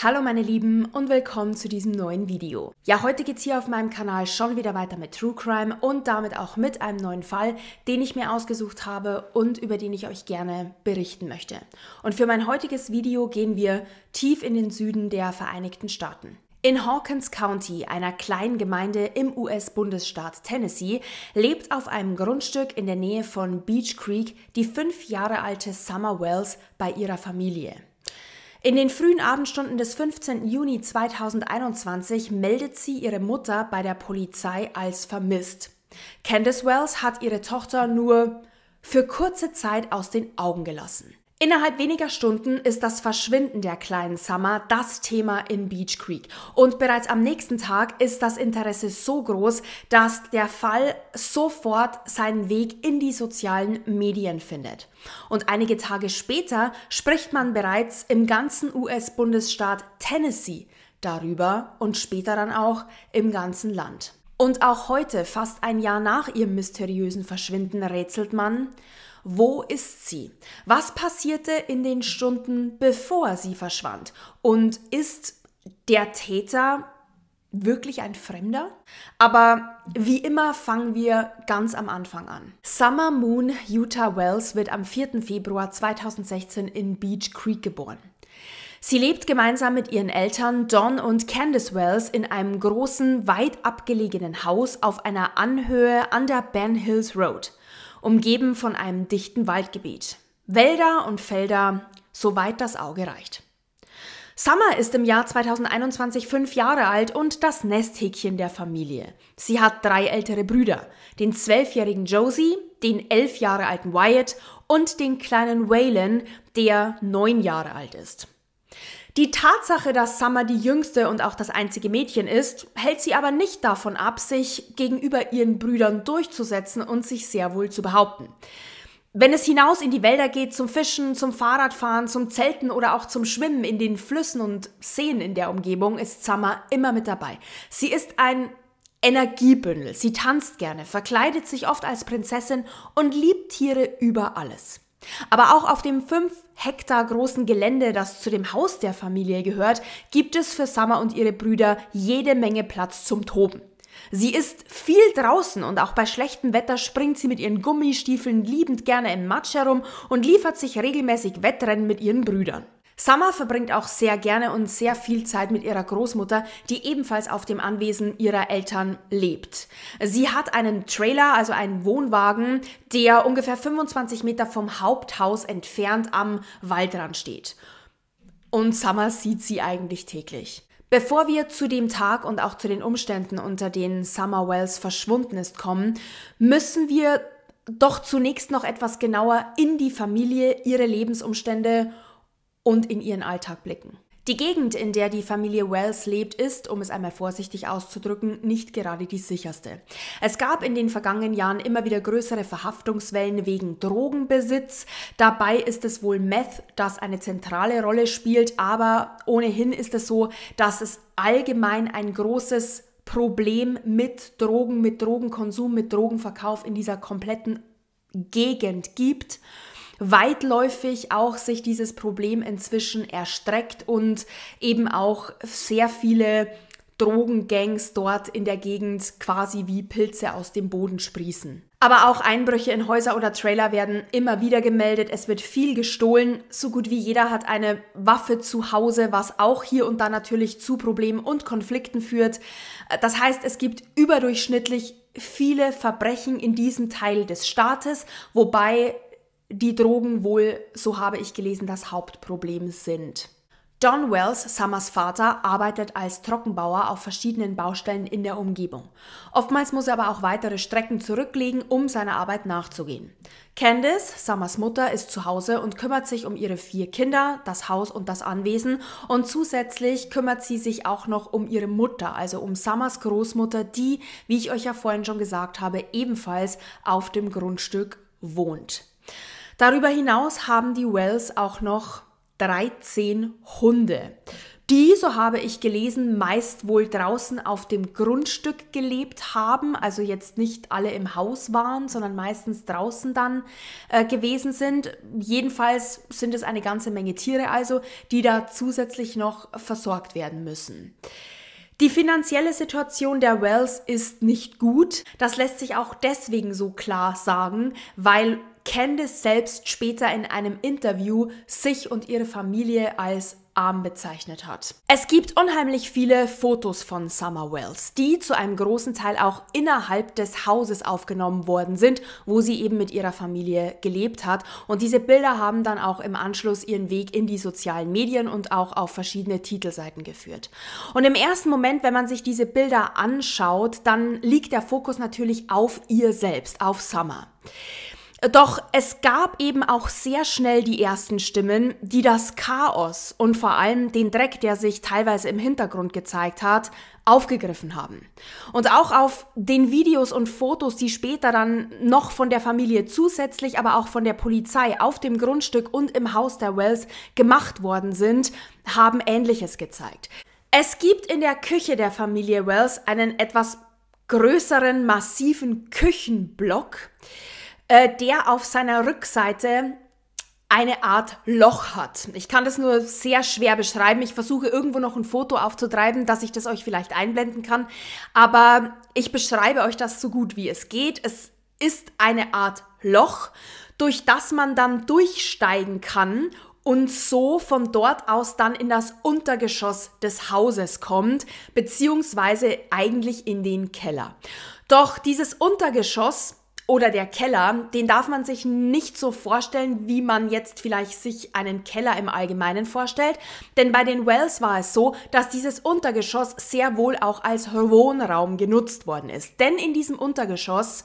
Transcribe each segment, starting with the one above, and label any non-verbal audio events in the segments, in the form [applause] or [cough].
Hallo meine Lieben und willkommen zu diesem neuen Video. Ja, heute geht's hier auf meinem Kanal schon wieder weiter mit True Crime und damit auch mit einem neuen Fall, den ich mir ausgesucht habe und über den ich euch gerne berichten möchte. Und für mein heutiges Video gehen wir tief in den Süden der Vereinigten Staaten. In Hawkins County, einer kleinen Gemeinde im US-Bundesstaat Tennessee, lebt auf einem Grundstück in der Nähe von Beach Creek die fünf Jahre alte Summer Wells bei ihrer Familie. In den frühen Abendstunden des 15. Juni 2021 meldet sie ihre Mutter bei der Polizei als vermisst. Candice Wells hat ihre Tochter nur für kurze Zeit aus den Augen gelassen. Innerhalb weniger Stunden ist das Verschwinden der kleinen Summer das Thema in Beach Creek. Und bereits am nächsten Tag ist das Interesse so groß, dass der Fall sofort seinen Weg in die sozialen Medien findet. Und einige Tage später spricht man bereits im ganzen US-Bundesstaat Tennessee darüber und später dann auch im ganzen Land. Und auch heute, fast ein Jahr nach ihrem mysteriösen Verschwinden, rätselt man, wo ist sie? Was passierte in den Stunden, bevor sie verschwand? Und ist der Täter wirklich ein Fremder? Aber wie immer fangen wir ganz am Anfang an. Summer Moon Utah Wells wird am 4. Februar 2016 in Beach Creek geboren. Sie lebt gemeinsam mit ihren Eltern Don und Candice Wells in einem großen, weit abgelegenen Haus auf einer Anhöhe an der Ben Hills Road umgeben von einem dichten Waldgebiet. Wälder und Felder, soweit das Auge reicht. Summer ist im Jahr 2021 fünf Jahre alt und das Nesthäkchen der Familie. Sie hat drei ältere Brüder, den zwölfjährigen Josie, den elf Jahre alten Wyatt und den kleinen Waylon, der neun Jahre alt ist. Die Tatsache, dass Summer die jüngste und auch das einzige Mädchen ist, hält sie aber nicht davon ab, sich gegenüber ihren Brüdern durchzusetzen und sich sehr wohl zu behaupten. Wenn es hinaus in die Wälder geht zum Fischen, zum Fahrradfahren, zum Zelten oder auch zum Schwimmen in den Flüssen und Seen in der Umgebung, ist Summer immer mit dabei. Sie ist ein Energiebündel. Sie tanzt gerne, verkleidet sich oft als Prinzessin und liebt Tiere über alles. Aber auch auf dem 5 Hektar großen Gelände, das zu dem Haus der Familie gehört, gibt es für Summer und ihre Brüder jede Menge Platz zum Toben. Sie ist viel draußen und auch bei schlechtem Wetter springt sie mit ihren Gummistiefeln liebend gerne im Matsch herum und liefert sich regelmäßig Wettrennen mit ihren Brüdern. Summer verbringt auch sehr gerne und sehr viel Zeit mit ihrer Großmutter, die ebenfalls auf dem Anwesen ihrer Eltern lebt. Sie hat einen Trailer, also einen Wohnwagen, der ungefähr 25 Meter vom Haupthaus entfernt am Waldrand steht. Und Summer sieht sie eigentlich täglich. Bevor wir zu dem Tag und auch zu den Umständen, unter denen Summer Wells verschwunden ist, kommen, müssen wir doch zunächst noch etwas genauer in die Familie, ihre Lebensumstände und in ihren Alltag blicken. Die Gegend, in der die Familie Wells lebt, ist, um es einmal vorsichtig auszudrücken, nicht gerade die sicherste. Es gab in den vergangenen Jahren immer wieder größere Verhaftungswellen wegen Drogenbesitz. Dabei ist es wohl Meth, das eine zentrale Rolle spielt, aber ohnehin ist es so, dass es allgemein ein großes Problem mit Drogen, mit Drogenkonsum, mit Drogenverkauf in dieser kompletten Gegend gibt weitläufig auch sich dieses Problem inzwischen erstreckt und eben auch sehr viele Drogengangs dort in der Gegend quasi wie Pilze aus dem Boden sprießen. Aber auch Einbrüche in Häuser oder Trailer werden immer wieder gemeldet. Es wird viel gestohlen. So gut wie jeder hat eine Waffe zu Hause, was auch hier und da natürlich zu Problemen und Konflikten führt. Das heißt, es gibt überdurchschnittlich viele Verbrechen in diesem Teil des Staates, wobei die Drogen wohl, so habe ich gelesen, das Hauptproblem sind. Don Wells, Summers Vater, arbeitet als Trockenbauer auf verschiedenen Baustellen in der Umgebung. Oftmals muss er aber auch weitere Strecken zurücklegen, um seiner Arbeit nachzugehen. Candice, Summers Mutter, ist zu Hause und kümmert sich um ihre vier Kinder, das Haus und das Anwesen und zusätzlich kümmert sie sich auch noch um ihre Mutter, also um Summers Großmutter, die, wie ich euch ja vorhin schon gesagt habe, ebenfalls auf dem Grundstück wohnt. Darüber hinaus haben die Wells auch noch 13 Hunde. Die, so habe ich gelesen, meist wohl draußen auf dem Grundstück gelebt haben, also jetzt nicht alle im Haus waren, sondern meistens draußen dann äh, gewesen sind. Jedenfalls sind es eine ganze Menge Tiere also, die da zusätzlich noch versorgt werden müssen. Die finanzielle Situation der Wells ist nicht gut. Das lässt sich auch deswegen so klar sagen, weil Candice selbst später in einem Interview sich und ihre Familie als arm bezeichnet hat. Es gibt unheimlich viele Fotos von Summer Wells, die zu einem großen Teil auch innerhalb des Hauses aufgenommen worden sind, wo sie eben mit ihrer Familie gelebt hat. Und diese Bilder haben dann auch im Anschluss ihren Weg in die sozialen Medien und auch auf verschiedene Titelseiten geführt. Und im ersten Moment, wenn man sich diese Bilder anschaut, dann liegt der Fokus natürlich auf ihr selbst, auf Summer. Doch es gab eben auch sehr schnell die ersten Stimmen, die das Chaos und vor allem den Dreck, der sich teilweise im Hintergrund gezeigt hat, aufgegriffen haben. Und auch auf den Videos und Fotos, die später dann noch von der Familie zusätzlich, aber auch von der Polizei auf dem Grundstück und im Haus der Wells gemacht worden sind, haben Ähnliches gezeigt. Es gibt in der Küche der Familie Wells einen etwas größeren, massiven Küchenblock, äh, der auf seiner Rückseite eine Art Loch hat. Ich kann das nur sehr schwer beschreiben. Ich versuche irgendwo noch ein Foto aufzutreiben, dass ich das euch vielleicht einblenden kann. Aber ich beschreibe euch das so gut wie es geht. Es ist eine Art Loch, durch das man dann durchsteigen kann und so von dort aus dann in das Untergeschoss des Hauses kommt, beziehungsweise eigentlich in den Keller. Doch dieses Untergeschoss oder der Keller, den darf man sich nicht so vorstellen, wie man jetzt vielleicht sich einen Keller im Allgemeinen vorstellt. Denn bei den Wells war es so, dass dieses Untergeschoss sehr wohl auch als Wohnraum genutzt worden ist. Denn in diesem Untergeschoss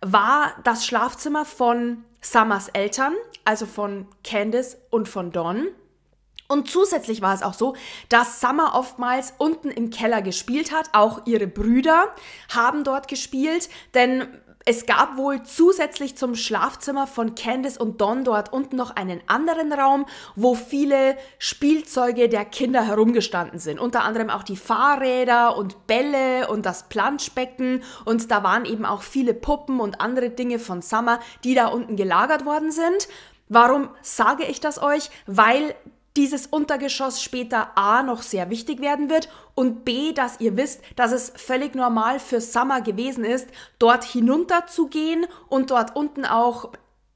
war das Schlafzimmer von Summers Eltern, also von Candice und von Don. Und zusätzlich war es auch so, dass Summer oftmals unten im Keller gespielt hat. Auch ihre Brüder haben dort gespielt, denn es gab wohl zusätzlich zum Schlafzimmer von Candice und Don dort unten noch einen anderen Raum, wo viele Spielzeuge der Kinder herumgestanden sind. Unter anderem auch die Fahrräder und Bälle und das Planschbecken. Und da waren eben auch viele Puppen und andere Dinge von Summer, die da unten gelagert worden sind. Warum sage ich das euch? Weil dieses Untergeschoss später A noch sehr wichtig werden wird und B, dass ihr wisst, dass es völlig normal für Summer gewesen ist, dort hinunter zu gehen und dort unten auch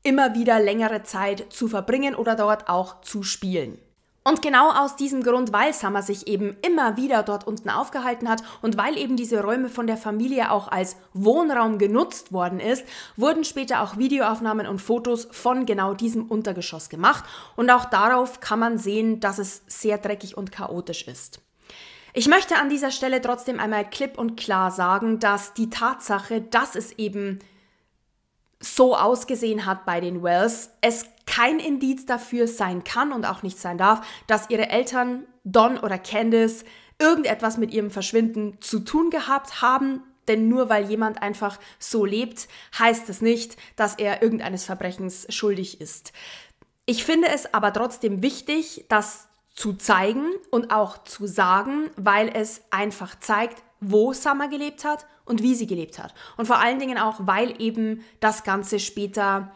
immer wieder längere Zeit zu verbringen oder dort auch zu spielen. Und genau aus diesem Grund, weil Summer sich eben immer wieder dort unten aufgehalten hat und weil eben diese Räume von der Familie auch als Wohnraum genutzt worden ist, wurden später auch Videoaufnahmen und Fotos von genau diesem Untergeschoss gemacht. Und auch darauf kann man sehen, dass es sehr dreckig und chaotisch ist. Ich möchte an dieser Stelle trotzdem einmal klipp und klar sagen, dass die Tatsache, dass es eben so ausgesehen hat bei den Wells, es kein Indiz dafür sein kann und auch nicht sein darf, dass ihre Eltern Don oder Candice irgendetwas mit ihrem Verschwinden zu tun gehabt haben, denn nur weil jemand einfach so lebt, heißt es nicht, dass er irgendeines Verbrechens schuldig ist. Ich finde es aber trotzdem wichtig, das zu zeigen und auch zu sagen, weil es einfach zeigt, wo Summer gelebt hat und wie sie gelebt hat. Und vor allen Dingen auch, weil eben das Ganze später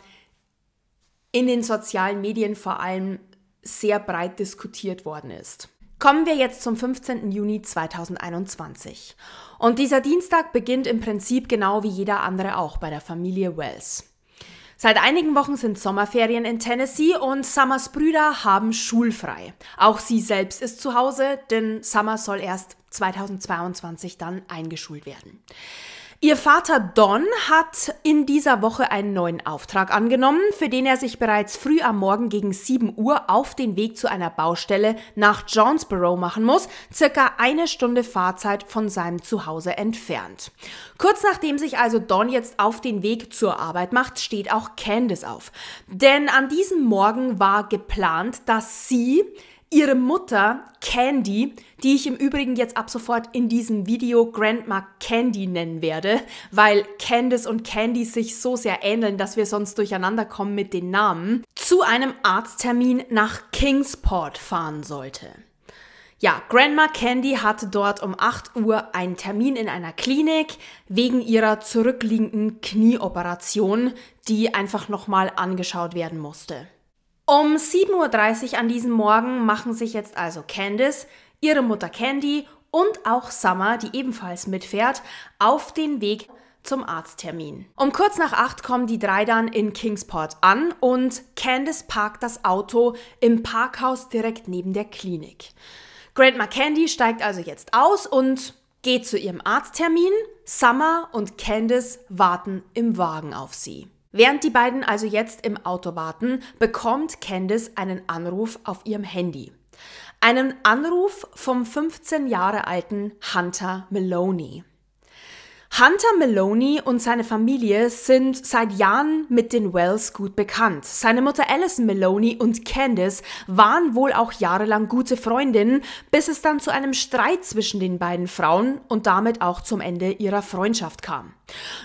in den sozialen Medien vor allem sehr breit diskutiert worden ist. Kommen wir jetzt zum 15. Juni 2021. Und dieser Dienstag beginnt im Prinzip genau wie jeder andere auch bei der Familie Wells. Seit einigen Wochen sind Sommerferien in Tennessee und Summers Brüder haben schulfrei. Auch sie selbst ist zu Hause, denn Summer soll erst 2022 dann eingeschult werden. Ihr Vater Don hat in dieser Woche einen neuen Auftrag angenommen, für den er sich bereits früh am Morgen gegen 7 Uhr auf den Weg zu einer Baustelle nach Jonesboro machen muss, circa eine Stunde Fahrzeit von seinem Zuhause entfernt. Kurz nachdem sich also Don jetzt auf den Weg zur Arbeit macht, steht auch Candice auf. Denn an diesem Morgen war geplant, dass sie ihre Mutter Candy, die ich im Übrigen jetzt ab sofort in diesem Video Grandma Candy nennen werde, weil Candice und Candy sich so sehr ähneln, dass wir sonst durcheinander kommen mit den Namen, zu einem Arzttermin nach Kingsport fahren sollte. Ja, Grandma Candy hatte dort um 8 Uhr einen Termin in einer Klinik wegen ihrer zurückliegenden Knieoperation, die einfach nochmal angeschaut werden musste. Um 7.30 Uhr an diesem Morgen machen sich jetzt also Candice, ihre Mutter Candy und auch Summer, die ebenfalls mitfährt, auf den Weg zum Arzttermin. Um kurz nach acht kommen die drei dann in Kingsport an und Candice parkt das Auto im Parkhaus direkt neben der Klinik. Grandma Candy steigt also jetzt aus und geht zu ihrem Arzttermin. Summer und Candice warten im Wagen auf sie. Während die beiden also jetzt im Auto warten, bekommt Candice einen Anruf auf ihrem Handy. Einen Anruf vom 15 Jahre alten Hunter Maloney. Hunter Maloney und seine Familie sind seit Jahren mit den Wells gut bekannt. Seine Mutter Alison Maloney und Candice waren wohl auch jahrelang gute Freundinnen, bis es dann zu einem Streit zwischen den beiden Frauen und damit auch zum Ende ihrer Freundschaft kam.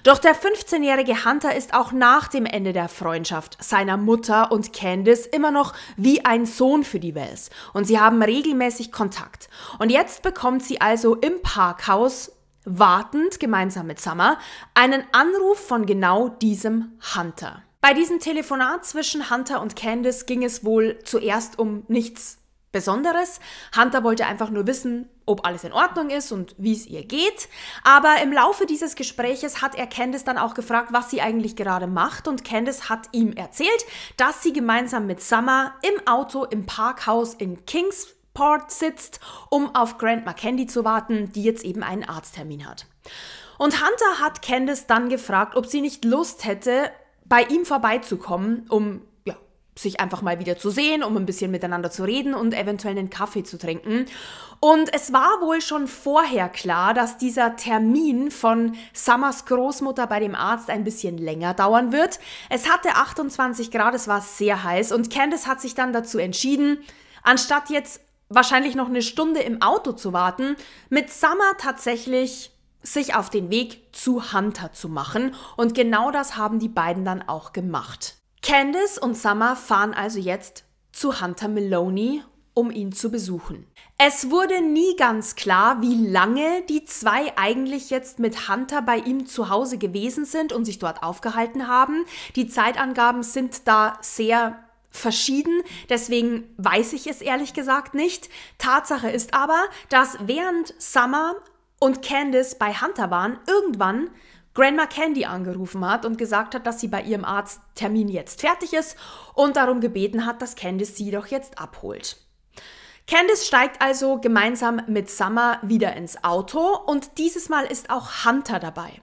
Doch der 15-jährige Hunter ist auch nach dem Ende der Freundschaft seiner Mutter und Candice immer noch wie ein Sohn für die Wells und sie haben regelmäßig Kontakt. Und jetzt bekommt sie also im Parkhaus wartend gemeinsam mit Summer einen Anruf von genau diesem Hunter. Bei diesem Telefonat zwischen Hunter und Candice ging es wohl zuerst um nichts Besonderes. Hunter wollte einfach nur wissen, ob alles in Ordnung ist und wie es ihr geht. Aber im Laufe dieses Gespräches hat er Candice dann auch gefragt, was sie eigentlich gerade macht. Und Candice hat ihm erzählt, dass sie gemeinsam mit Summer im Auto im Parkhaus in Kings Port sitzt, um auf Grandma Candy zu warten, die jetzt eben einen Arzttermin hat. Und Hunter hat Candice dann gefragt, ob sie nicht Lust hätte, bei ihm vorbeizukommen, um ja, sich einfach mal wieder zu sehen, um ein bisschen miteinander zu reden und eventuell einen Kaffee zu trinken. Und es war wohl schon vorher klar, dass dieser Termin von Summers Großmutter bei dem Arzt ein bisschen länger dauern wird. Es hatte 28 Grad, es war sehr heiß und Candice hat sich dann dazu entschieden, anstatt jetzt wahrscheinlich noch eine Stunde im Auto zu warten, mit Summer tatsächlich sich auf den Weg zu Hunter zu machen. Und genau das haben die beiden dann auch gemacht. Candice und Summer fahren also jetzt zu Hunter Maloney, um ihn zu besuchen. Es wurde nie ganz klar, wie lange die zwei eigentlich jetzt mit Hunter bei ihm zu Hause gewesen sind und sich dort aufgehalten haben. Die Zeitangaben sind da sehr verschieden, deswegen weiß ich es ehrlich gesagt nicht. Tatsache ist aber, dass während Summer und Candice bei Hunter waren, irgendwann Grandma Candy angerufen hat und gesagt hat, dass sie bei ihrem Arzttermin jetzt fertig ist und darum gebeten hat, dass Candice sie doch jetzt abholt. Candice steigt also gemeinsam mit Summer wieder ins Auto und dieses Mal ist auch Hunter dabei.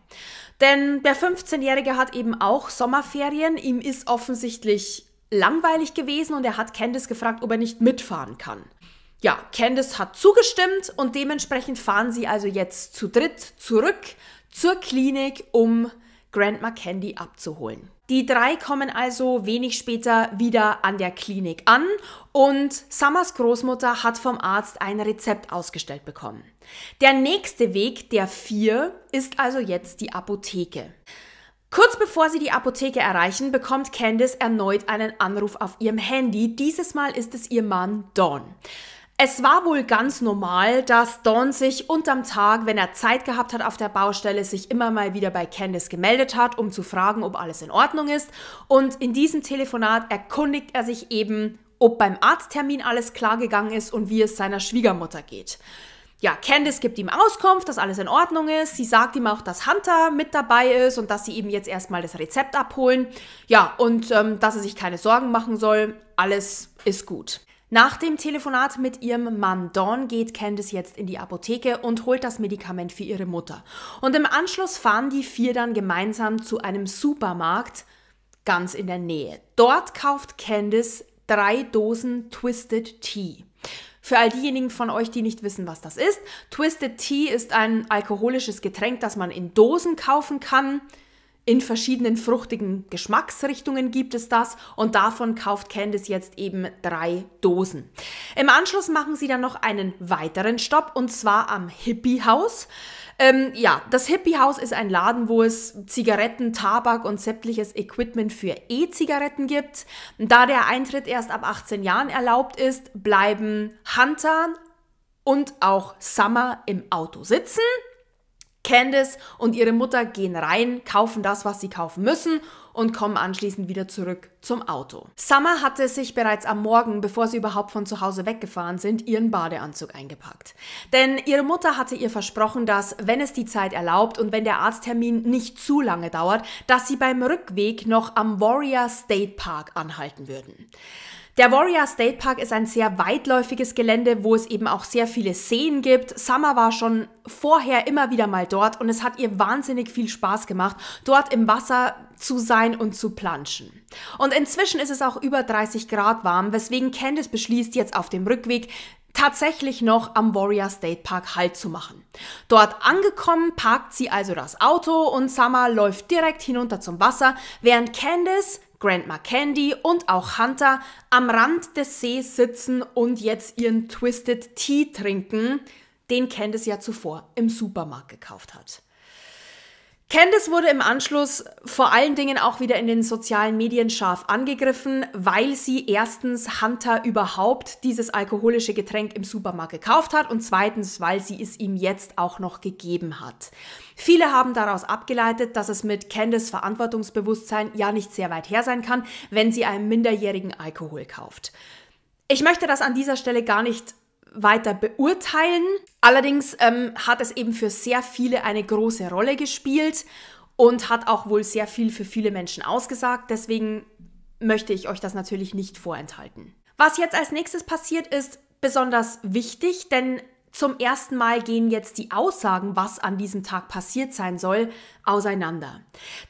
Denn der 15-Jährige hat eben auch Sommerferien, ihm ist offensichtlich langweilig gewesen und er hat Candice gefragt, ob er nicht mitfahren kann. Ja, Candice hat zugestimmt und dementsprechend fahren sie also jetzt zu dritt zurück zur Klinik, um Grandma Candy abzuholen. Die drei kommen also wenig später wieder an der Klinik an und Summers Großmutter hat vom Arzt ein Rezept ausgestellt bekommen. Der nächste Weg, der vier, ist also jetzt die Apotheke. Kurz bevor sie die Apotheke erreichen, bekommt Candice erneut einen Anruf auf ihrem Handy. Dieses Mal ist es ihr Mann Don. Es war wohl ganz normal, dass Don sich unterm Tag, wenn er Zeit gehabt hat auf der Baustelle, sich immer mal wieder bei Candice gemeldet hat, um zu fragen, ob alles in Ordnung ist. Und in diesem Telefonat erkundigt er sich eben, ob beim Arzttermin alles klar gegangen ist und wie es seiner Schwiegermutter geht ja, Candice gibt ihm Auskunft, dass alles in Ordnung ist. Sie sagt ihm auch, dass Hunter mit dabei ist und dass sie ihm jetzt erstmal das Rezept abholen. Ja, und ähm, dass er sich keine Sorgen machen soll. Alles ist gut. Nach dem Telefonat mit ihrem Mann Dawn geht Candice jetzt in die Apotheke und holt das Medikament für ihre Mutter. Und im Anschluss fahren die vier dann gemeinsam zu einem Supermarkt ganz in der Nähe. Dort kauft Candice drei Dosen Twisted Tea. Für all diejenigen von euch, die nicht wissen, was das ist, Twisted Tea ist ein alkoholisches Getränk, das man in Dosen kaufen kann in verschiedenen fruchtigen Geschmacksrichtungen gibt es das und davon kauft Candice jetzt eben drei Dosen. Im Anschluss machen sie dann noch einen weiteren Stopp und zwar am Hippie Haus. Ähm, ja, das Hippie Haus ist ein Laden, wo es Zigaretten, Tabak und sämtliches Equipment für E-Zigaretten gibt. Da der Eintritt erst ab 18 Jahren erlaubt ist, bleiben Hunter und auch Summer im Auto sitzen Candice und ihre Mutter gehen rein, kaufen das, was sie kaufen müssen und kommen anschließend wieder zurück zum Auto. Summer hatte sich bereits am Morgen, bevor sie überhaupt von zu Hause weggefahren sind, ihren Badeanzug eingepackt. Denn ihre Mutter hatte ihr versprochen, dass, wenn es die Zeit erlaubt und wenn der Arzttermin nicht zu lange dauert, dass sie beim Rückweg noch am Warrior State Park anhalten würden. Der Warrior State Park ist ein sehr weitläufiges Gelände, wo es eben auch sehr viele Seen gibt. Summer war schon vorher immer wieder mal dort und es hat ihr wahnsinnig viel Spaß gemacht, dort im Wasser zu sein und zu planschen. Und inzwischen ist es auch über 30 Grad warm, weswegen Candice beschließt, jetzt auf dem Rückweg tatsächlich noch am Warrior State Park Halt zu machen. Dort angekommen, parkt sie also das Auto und Summer läuft direkt hinunter zum Wasser, während Candice Grandma Candy und auch Hunter am Rand des Sees sitzen und jetzt ihren Twisted Tea trinken, den Candice ja zuvor im Supermarkt gekauft hat. Candice wurde im Anschluss vor allen Dingen auch wieder in den sozialen Medien scharf angegriffen, weil sie erstens Hunter überhaupt dieses alkoholische Getränk im Supermarkt gekauft hat und zweitens, weil sie es ihm jetzt auch noch gegeben hat. Viele haben daraus abgeleitet, dass es mit Candice Verantwortungsbewusstsein ja nicht sehr weit her sein kann, wenn sie einem Minderjährigen Alkohol kauft. Ich möchte das an dieser Stelle gar nicht weiter beurteilen. Allerdings ähm, hat es eben für sehr viele eine große Rolle gespielt und hat auch wohl sehr viel für viele Menschen ausgesagt. Deswegen möchte ich euch das natürlich nicht vorenthalten. Was jetzt als nächstes passiert ist, besonders wichtig, denn zum ersten Mal gehen jetzt die Aussagen, was an diesem Tag passiert sein soll, auseinander.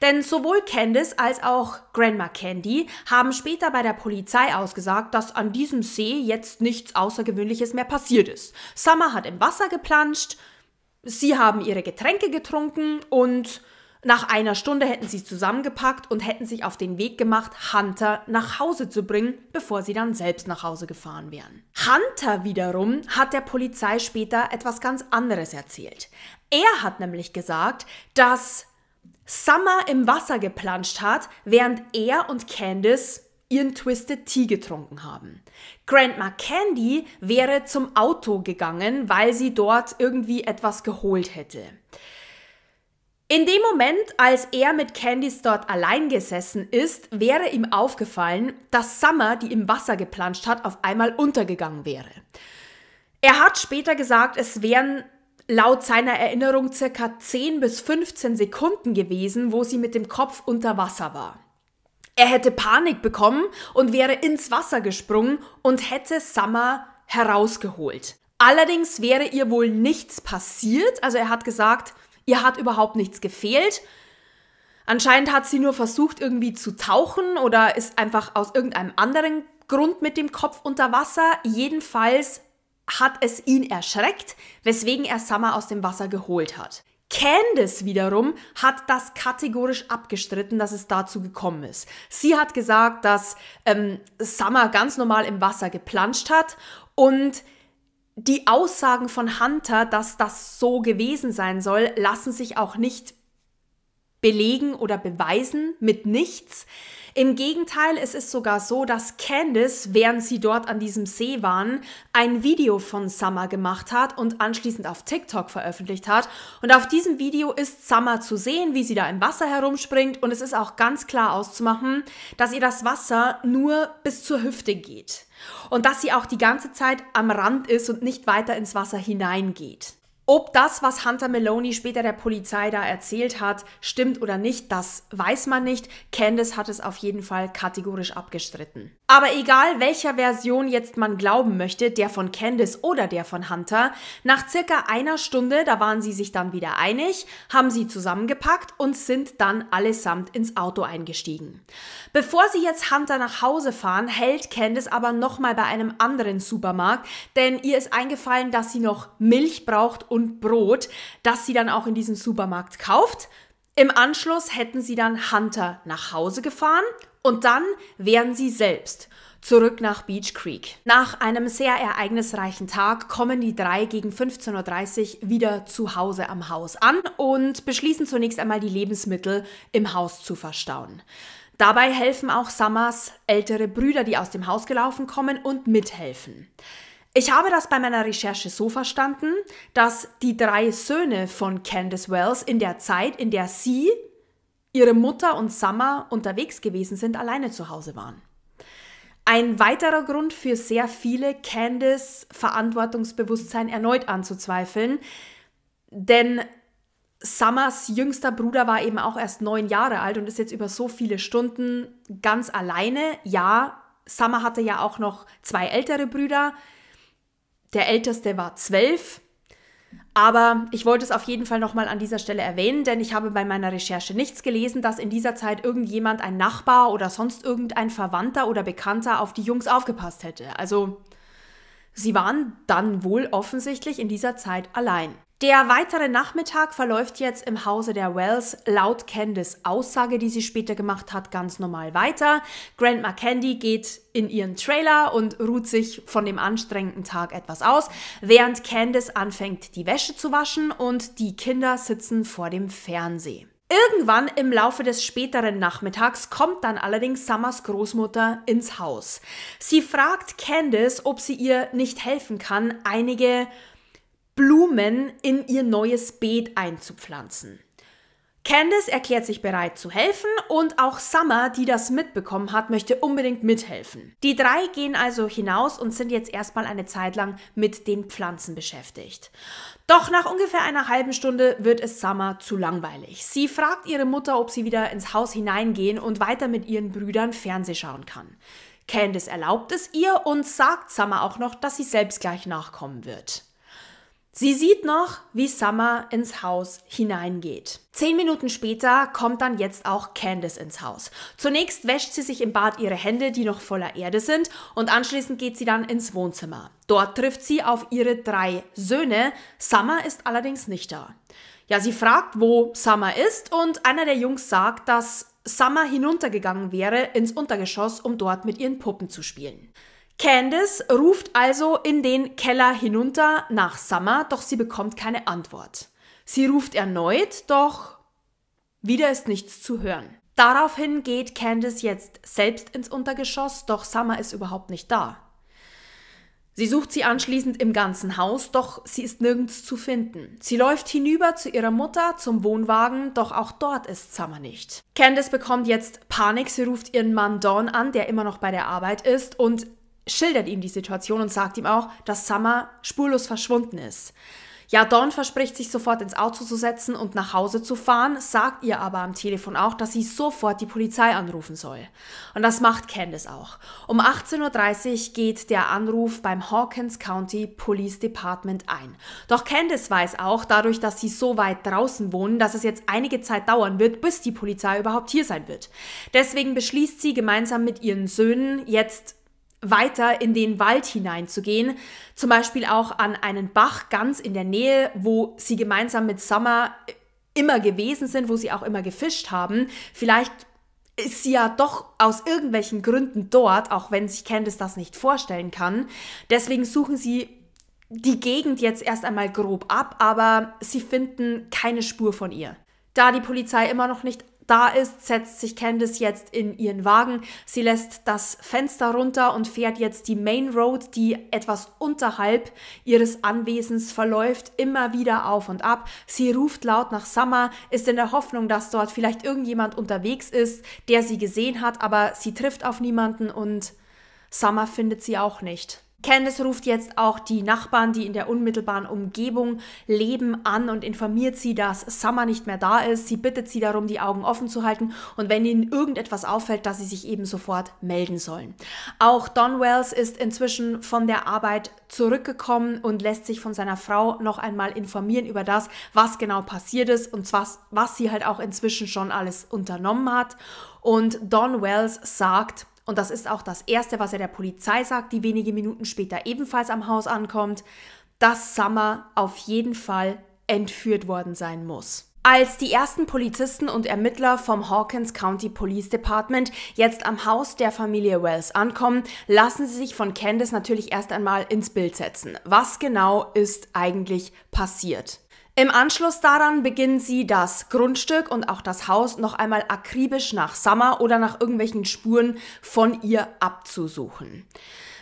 Denn sowohl Candice als auch Grandma Candy haben später bei der Polizei ausgesagt, dass an diesem See jetzt nichts Außergewöhnliches mehr passiert ist. Summer hat im Wasser geplanscht, sie haben ihre Getränke getrunken und nach einer Stunde hätten sie zusammengepackt und hätten sich auf den Weg gemacht, Hunter nach Hause zu bringen, bevor sie dann selbst nach Hause gefahren wären. Hunter wiederum hat der Polizei später etwas ganz anderes erzählt. Er hat nämlich gesagt, dass Summer im Wasser geplanscht hat, während er und Candice ihren Twisted Tea getrunken haben. Grandma Candy wäre zum Auto gegangen, weil sie dort irgendwie etwas geholt hätte. In dem Moment, als er mit Candice dort allein gesessen ist, wäre ihm aufgefallen, dass Summer, die im Wasser geplanscht hat, auf einmal untergegangen wäre. Er hat später gesagt, es wären laut seiner Erinnerung circa 10 bis 15 Sekunden gewesen, wo sie mit dem Kopf unter Wasser war. Er hätte Panik bekommen und wäre ins Wasser gesprungen und hätte Summer herausgeholt. Allerdings wäre ihr wohl nichts passiert, also er hat gesagt, Ihr hat überhaupt nichts gefehlt. Anscheinend hat sie nur versucht, irgendwie zu tauchen oder ist einfach aus irgendeinem anderen Grund mit dem Kopf unter Wasser. Jedenfalls hat es ihn erschreckt, weswegen er Summer aus dem Wasser geholt hat. Candice wiederum hat das kategorisch abgestritten, dass es dazu gekommen ist. Sie hat gesagt, dass ähm, Summer ganz normal im Wasser geplanscht hat und die Aussagen von Hunter, dass das so gewesen sein soll, lassen sich auch nicht belegen oder beweisen mit nichts. Im Gegenteil, es ist sogar so, dass Candice, während sie dort an diesem See waren, ein Video von Summer gemacht hat und anschließend auf TikTok veröffentlicht hat. Und auf diesem Video ist Summer zu sehen, wie sie da im Wasser herumspringt und es ist auch ganz klar auszumachen, dass ihr das Wasser nur bis zur Hüfte geht. Und dass sie auch die ganze Zeit am Rand ist und nicht weiter ins Wasser hineingeht. Ob das, was Hunter Maloney später der Polizei da erzählt hat, stimmt oder nicht, das weiß man nicht. Candace hat es auf jeden Fall kategorisch abgestritten. Aber egal welcher Version jetzt man glauben möchte, der von Candice oder der von Hunter, nach circa einer Stunde, da waren sie sich dann wieder einig, haben sie zusammengepackt und sind dann allesamt ins Auto eingestiegen. Bevor sie jetzt Hunter nach Hause fahren, hält Candice aber nochmal bei einem anderen Supermarkt, denn ihr ist eingefallen, dass sie noch Milch braucht und Brot, das sie dann auch in diesem Supermarkt kauft. Im Anschluss hätten sie dann Hunter nach Hause gefahren und dann wären sie selbst. Zurück nach Beach Creek. Nach einem sehr ereignisreichen Tag kommen die drei gegen 15.30 Uhr wieder zu Hause am Haus an und beschließen zunächst einmal die Lebensmittel im Haus zu verstauen. Dabei helfen auch Summers ältere Brüder, die aus dem Haus gelaufen kommen und mithelfen. Ich habe das bei meiner Recherche so verstanden, dass die drei Söhne von Candace Wells in der Zeit, in der sie Ihre Mutter und Summer unterwegs gewesen sind, alleine zu Hause waren. Ein weiterer Grund für sehr viele, Candice Verantwortungsbewusstsein erneut anzuzweifeln, denn Summers jüngster Bruder war eben auch erst neun Jahre alt und ist jetzt über so viele Stunden ganz alleine. Ja, Summer hatte ja auch noch zwei ältere Brüder. Der älteste war zwölf, aber ich wollte es auf jeden Fall nochmal an dieser Stelle erwähnen, denn ich habe bei meiner Recherche nichts gelesen, dass in dieser Zeit irgendjemand, ein Nachbar oder sonst irgendein Verwandter oder Bekannter auf die Jungs aufgepasst hätte. Also sie waren dann wohl offensichtlich in dieser Zeit allein. Der weitere Nachmittag verläuft jetzt im Hause der Wells laut Candice Aussage, die sie später gemacht hat, ganz normal weiter. Grandma Candy geht in ihren Trailer und ruht sich von dem anstrengenden Tag etwas aus, während Candice anfängt, die Wäsche zu waschen und die Kinder sitzen vor dem Fernsehen. Irgendwann im Laufe des späteren Nachmittags kommt dann allerdings Summers Großmutter ins Haus. Sie fragt Candice, ob sie ihr nicht helfen kann, einige Blumen in ihr neues Beet einzupflanzen. Candice erklärt sich bereit zu helfen und auch Summer, die das mitbekommen hat, möchte unbedingt mithelfen. Die drei gehen also hinaus und sind jetzt erstmal eine Zeit lang mit den Pflanzen beschäftigt. Doch nach ungefähr einer halben Stunde wird es Summer zu langweilig. Sie fragt ihre Mutter, ob sie wieder ins Haus hineingehen und weiter mit ihren Brüdern Fernseh schauen kann. Candice erlaubt es ihr und sagt Summer auch noch, dass sie selbst gleich nachkommen wird. Sie sieht noch, wie Summer ins Haus hineingeht. Zehn Minuten später kommt dann jetzt auch Candice ins Haus. Zunächst wäscht sie sich im Bad ihre Hände, die noch voller Erde sind, und anschließend geht sie dann ins Wohnzimmer. Dort trifft sie auf ihre drei Söhne. Summer ist allerdings nicht da. Ja, sie fragt, wo Summer ist, und einer der Jungs sagt, dass Summer hinuntergegangen wäre ins Untergeschoss, um dort mit ihren Puppen zu spielen. Candice ruft also in den Keller hinunter nach Summer, doch sie bekommt keine Antwort. Sie ruft erneut, doch wieder ist nichts zu hören. Daraufhin geht Candice jetzt selbst ins Untergeschoss, doch Summer ist überhaupt nicht da. Sie sucht sie anschließend im ganzen Haus, doch sie ist nirgends zu finden. Sie läuft hinüber zu ihrer Mutter, zum Wohnwagen, doch auch dort ist Summer nicht. Candice bekommt jetzt Panik, sie ruft ihren Mann Dawn an, der immer noch bei der Arbeit ist, und schildert ihm die Situation und sagt ihm auch, dass Summer spurlos verschwunden ist. Ja, Dawn verspricht sich sofort ins Auto zu setzen und nach Hause zu fahren, sagt ihr aber am Telefon auch, dass sie sofort die Polizei anrufen soll. Und das macht Candice auch. Um 18.30 Uhr geht der Anruf beim Hawkins County Police Department ein. Doch Candice weiß auch, dadurch, dass sie so weit draußen wohnen, dass es jetzt einige Zeit dauern wird, bis die Polizei überhaupt hier sein wird. Deswegen beschließt sie gemeinsam mit ihren Söhnen jetzt weiter in den Wald hineinzugehen, zum Beispiel auch an einen Bach ganz in der Nähe, wo sie gemeinsam mit Summer immer gewesen sind, wo sie auch immer gefischt haben. Vielleicht ist sie ja doch aus irgendwelchen Gründen dort, auch wenn sich Candice das nicht vorstellen kann. Deswegen suchen sie die Gegend jetzt erst einmal grob ab, aber sie finden keine Spur von ihr. Da die Polizei immer noch nicht da ist, setzt sich Candice jetzt in ihren Wagen. Sie lässt das Fenster runter und fährt jetzt die Main Road, die etwas unterhalb ihres Anwesens verläuft, immer wieder auf und ab. Sie ruft laut nach Summer, ist in der Hoffnung, dass dort vielleicht irgendjemand unterwegs ist, der sie gesehen hat, aber sie trifft auf niemanden und Summer findet sie auch nicht. Candice ruft jetzt auch die Nachbarn, die in der unmittelbaren Umgebung leben, an und informiert sie, dass Summer nicht mehr da ist. Sie bittet sie darum, die Augen offen zu halten und wenn ihnen irgendetwas auffällt, dass sie sich eben sofort melden sollen. Auch Don Wells ist inzwischen von der Arbeit zurückgekommen und lässt sich von seiner Frau noch einmal informieren über das, was genau passiert ist und was, was sie halt auch inzwischen schon alles unternommen hat. Und Don Wells sagt, und das ist auch das Erste, was er der Polizei sagt, die wenige Minuten später ebenfalls am Haus ankommt, dass Summer auf jeden Fall entführt worden sein muss. Als die ersten Polizisten und Ermittler vom Hawkins County Police Department jetzt am Haus der Familie Wells ankommen, lassen sie sich von Candice natürlich erst einmal ins Bild setzen. Was genau ist eigentlich passiert? Im Anschluss daran beginnen sie das Grundstück und auch das Haus noch einmal akribisch nach Summer oder nach irgendwelchen Spuren von ihr abzusuchen.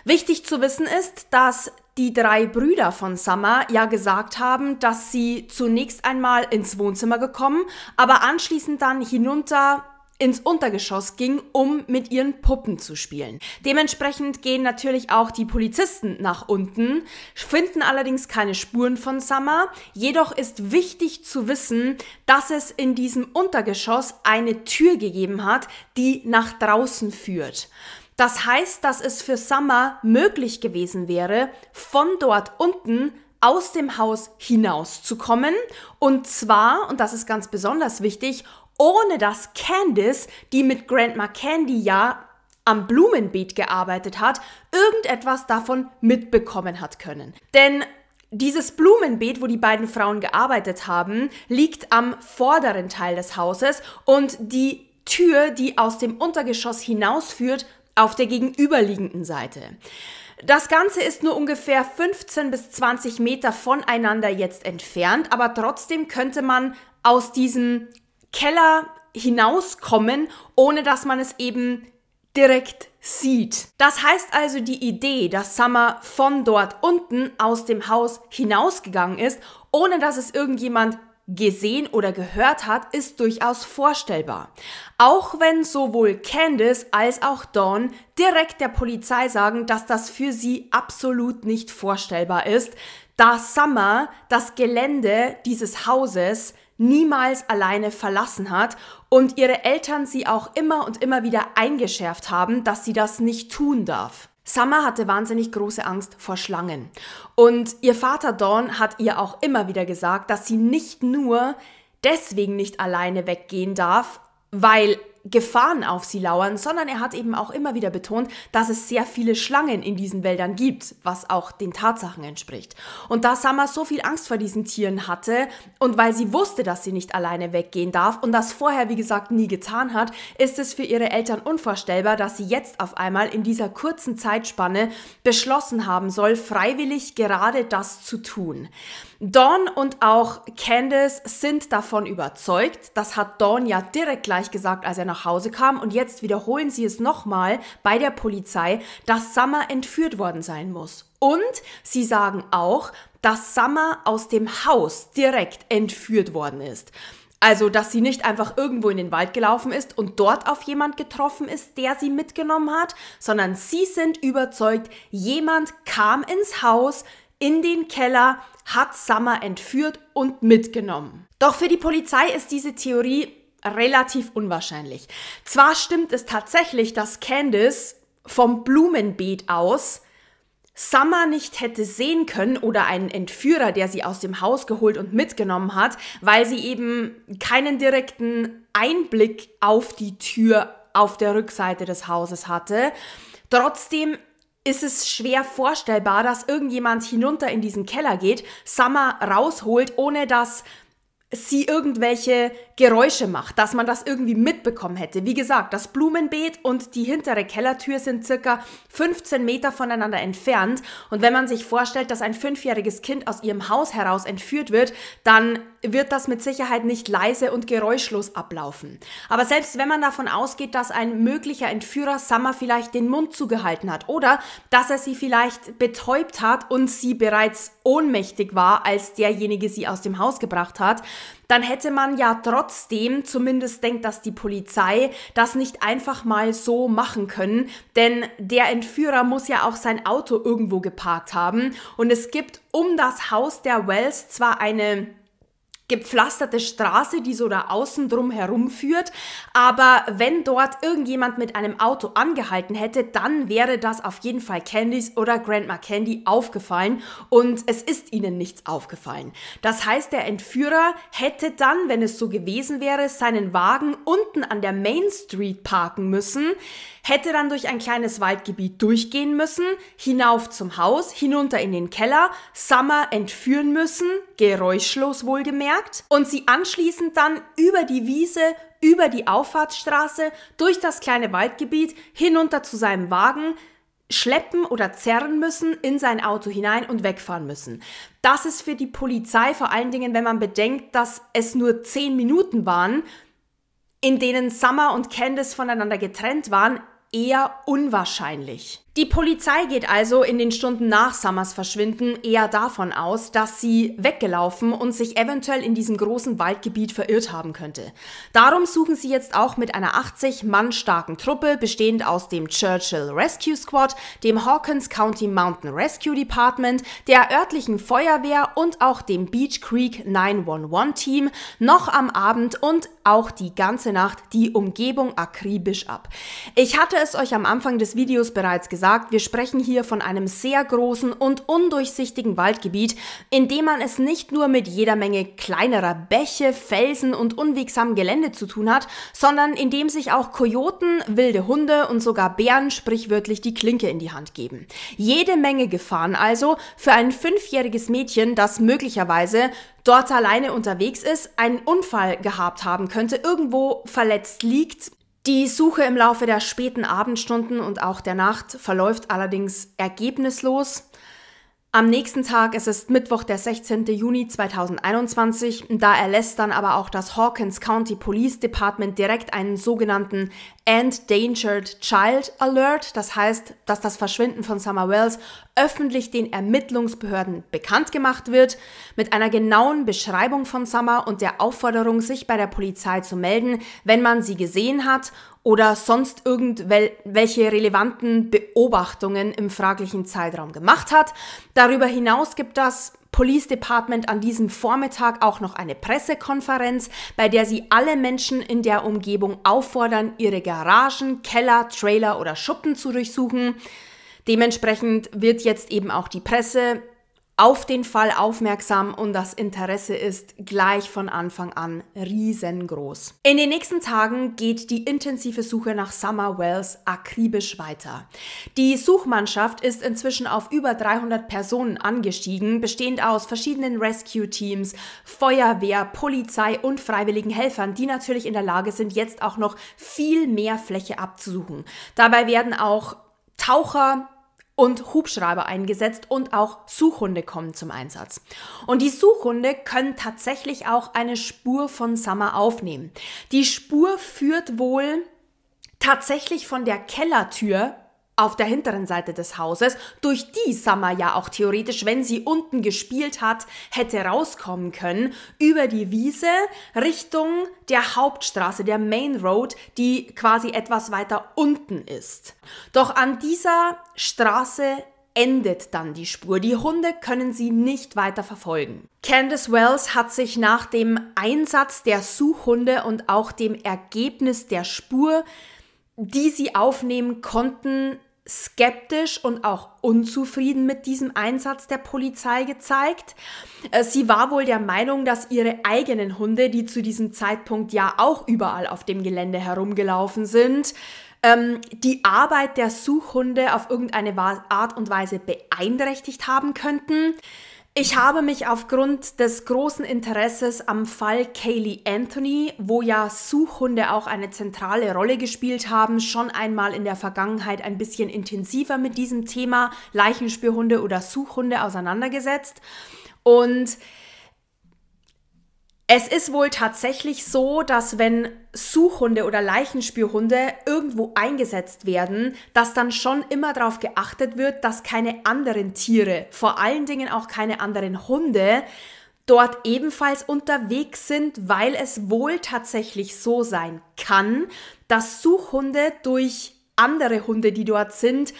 Wichtig zu wissen ist, dass die drei Brüder von Summer ja gesagt haben, dass sie zunächst einmal ins Wohnzimmer gekommen, aber anschließend dann hinunter ins Untergeschoss ging, um mit ihren Puppen zu spielen. Dementsprechend gehen natürlich auch die Polizisten nach unten, finden allerdings keine Spuren von Summer. Jedoch ist wichtig zu wissen, dass es in diesem Untergeschoss eine Tür gegeben hat, die nach draußen führt. Das heißt, dass es für Summer möglich gewesen wäre, von dort unten aus dem Haus hinauszukommen. Und zwar, und das ist ganz besonders wichtig, ohne dass Candice, die mit Grandma Candy ja am Blumenbeet gearbeitet hat, irgendetwas davon mitbekommen hat können. Denn dieses Blumenbeet, wo die beiden Frauen gearbeitet haben, liegt am vorderen Teil des Hauses und die Tür, die aus dem Untergeschoss hinausführt, auf der gegenüberliegenden Seite. Das Ganze ist nur ungefähr 15 bis 20 Meter voneinander jetzt entfernt, aber trotzdem könnte man aus diesem Keller hinauskommen, ohne dass man es eben direkt sieht. Das heißt also die Idee, dass Summer von dort unten aus dem Haus hinausgegangen ist, ohne dass es irgendjemand gesehen oder gehört hat, ist durchaus vorstellbar. Auch wenn sowohl Candice als auch Dawn direkt der Polizei sagen, dass das für sie absolut nicht vorstellbar ist, da Summer das Gelände dieses Hauses niemals alleine verlassen hat und ihre Eltern sie auch immer und immer wieder eingeschärft haben, dass sie das nicht tun darf. Summer hatte wahnsinnig große Angst vor Schlangen. Und ihr Vater Dawn hat ihr auch immer wieder gesagt, dass sie nicht nur deswegen nicht alleine weggehen darf, weil Gefahren auf sie lauern, sondern er hat eben auch immer wieder betont, dass es sehr viele Schlangen in diesen Wäldern gibt, was auch den Tatsachen entspricht. Und da Summer so viel Angst vor diesen Tieren hatte und weil sie wusste, dass sie nicht alleine weggehen darf und das vorher, wie gesagt, nie getan hat, ist es für ihre Eltern unvorstellbar, dass sie jetzt auf einmal in dieser kurzen Zeitspanne beschlossen haben soll, freiwillig gerade das zu tun. Dawn und auch Candace sind davon überzeugt, das hat Dawn ja direkt gleich gesagt, als er nach Hause kam und jetzt wiederholen sie es nochmal bei der Polizei, dass Summer entführt worden sein muss. Und sie sagen auch, dass Summer aus dem Haus direkt entführt worden ist. Also, dass sie nicht einfach irgendwo in den Wald gelaufen ist und dort auf jemand getroffen ist, der sie mitgenommen hat, sondern sie sind überzeugt, jemand kam ins Haus, in den Keller, hat Summer entführt und mitgenommen. Doch für die Polizei ist diese Theorie relativ unwahrscheinlich. Zwar stimmt es tatsächlich, dass Candice vom Blumenbeet aus Summer nicht hätte sehen können oder einen Entführer, der sie aus dem Haus geholt und mitgenommen hat, weil sie eben keinen direkten Einblick auf die Tür auf der Rückseite des Hauses hatte. Trotzdem ist es schwer vorstellbar, dass irgendjemand hinunter in diesen Keller geht, Summer rausholt, ohne dass sie irgendwelche Geräusche macht, dass man das irgendwie mitbekommen hätte. Wie gesagt, das Blumenbeet und die hintere Kellertür sind circa 15 Meter voneinander entfernt. Und wenn man sich vorstellt, dass ein fünfjähriges Kind aus ihrem Haus heraus entführt wird, dann wird das mit Sicherheit nicht leise und geräuschlos ablaufen. Aber selbst wenn man davon ausgeht, dass ein möglicher Entführer Summer vielleicht den Mund zugehalten hat oder dass er sie vielleicht betäubt hat und sie bereits ohnmächtig war, als derjenige sie aus dem Haus gebracht hat, dann hätte man ja trotzdem, zumindest denkt das die Polizei, das nicht einfach mal so machen können, denn der Entführer muss ja auch sein Auto irgendwo geparkt haben und es gibt um das Haus der Wells zwar eine gepflasterte Straße, die so da außen drum herum führt. Aber wenn dort irgendjemand mit einem Auto angehalten hätte, dann wäre das auf jeden Fall Candys oder Grandma Candy aufgefallen und es ist ihnen nichts aufgefallen. Das heißt, der Entführer hätte dann, wenn es so gewesen wäre, seinen Wagen unten an der Main Street parken müssen hätte dann durch ein kleines Waldgebiet durchgehen müssen, hinauf zum Haus, hinunter in den Keller, Summer entführen müssen, geräuschlos wohlgemerkt, und sie anschließend dann über die Wiese, über die Auffahrtsstraße, durch das kleine Waldgebiet, hinunter zu seinem Wagen, schleppen oder zerren müssen, in sein Auto hinein und wegfahren müssen. Das ist für die Polizei vor allen Dingen, wenn man bedenkt, dass es nur zehn Minuten waren, in denen Summer und Candice voneinander getrennt waren, eher unwahrscheinlich. Die Polizei geht also in den Stunden nach Summers Verschwinden eher davon aus, dass sie weggelaufen und sich eventuell in diesem großen Waldgebiet verirrt haben könnte. Darum suchen sie jetzt auch mit einer 80 Mann starken Truppe, bestehend aus dem Churchill Rescue Squad, dem Hawkins County Mountain Rescue Department, der örtlichen Feuerwehr und auch dem Beach Creek 911 Team, noch am Abend und auch die ganze Nacht die Umgebung akribisch ab. Ich hatte es euch am Anfang des Videos bereits gesagt, gesagt, wir sprechen hier von einem sehr großen und undurchsichtigen Waldgebiet, in dem man es nicht nur mit jeder Menge kleinerer Bäche, Felsen und unwegsamem Gelände zu tun hat, sondern in dem sich auch Kojoten, wilde Hunde und sogar Bären sprichwörtlich die Klinke in die Hand geben. Jede Menge Gefahren also für ein fünfjähriges Mädchen, das möglicherweise dort alleine unterwegs ist, einen Unfall gehabt haben könnte, irgendwo verletzt liegt die Suche im Laufe der späten Abendstunden und auch der Nacht verläuft allerdings ergebnislos. Am nächsten Tag, es ist Mittwoch, der 16. Juni 2021, da erlässt dann aber auch das Hawkins County Police Department direkt einen sogenannten Endangered Child Alert, das heißt, dass das Verschwinden von Summer Wells öffentlich den Ermittlungsbehörden bekannt gemacht wird, mit einer genauen Beschreibung von Summer und der Aufforderung, sich bei der Polizei zu melden, wenn man sie gesehen hat oder sonst irgendwelche relevanten Beobachtungen im fraglichen Zeitraum gemacht hat. Darüber hinaus gibt das Police Department an diesem Vormittag auch noch eine Pressekonferenz, bei der sie alle Menschen in der Umgebung auffordern, ihre Garagen, Keller, Trailer oder Schuppen zu durchsuchen. Dementsprechend wird jetzt eben auch die Presse auf den Fall aufmerksam und das Interesse ist gleich von Anfang an riesengroß. In den nächsten Tagen geht die intensive Suche nach Summer Wells akribisch weiter. Die Suchmannschaft ist inzwischen auf über 300 Personen angestiegen, bestehend aus verschiedenen Rescue-Teams, Feuerwehr, Polizei und freiwilligen Helfern, die natürlich in der Lage sind, jetzt auch noch viel mehr Fläche abzusuchen. Dabei werden auch Taucher, und Hubschrauber eingesetzt und auch Suchhunde kommen zum Einsatz. Und die Suchhunde können tatsächlich auch eine Spur von Summer aufnehmen. Die Spur führt wohl tatsächlich von der Kellertür auf der hinteren Seite des Hauses, durch die Summer ja auch theoretisch, wenn sie unten gespielt hat, hätte rauskommen können, über die Wiese Richtung der Hauptstraße, der Main Road, die quasi etwas weiter unten ist. Doch an dieser Straße endet dann die Spur. Die Hunde können sie nicht weiter verfolgen. Candace Wells hat sich nach dem Einsatz der Suchhunde und auch dem Ergebnis der Spur, die sie aufnehmen konnten, skeptisch und auch unzufrieden mit diesem Einsatz der Polizei gezeigt. Äh, sie war wohl der Meinung, dass ihre eigenen Hunde, die zu diesem Zeitpunkt ja auch überall auf dem Gelände herumgelaufen sind, ähm, die Arbeit der Suchhunde auf irgendeine Art und Weise beeinträchtigt haben könnten. Ich habe mich aufgrund des großen Interesses am Fall Kaylee Anthony, wo ja Suchhunde auch eine zentrale Rolle gespielt haben, schon einmal in der Vergangenheit ein bisschen intensiver mit diesem Thema Leichenspürhunde oder Suchhunde auseinandergesetzt. Und es ist wohl tatsächlich so, dass wenn Suchhunde oder Leichenspürhunde irgendwo eingesetzt werden, dass dann schon immer darauf geachtet wird, dass keine anderen Tiere, vor allen Dingen auch keine anderen Hunde, dort ebenfalls unterwegs sind, weil es wohl tatsächlich so sein kann, dass Suchhunde durch andere Hunde, die dort sind,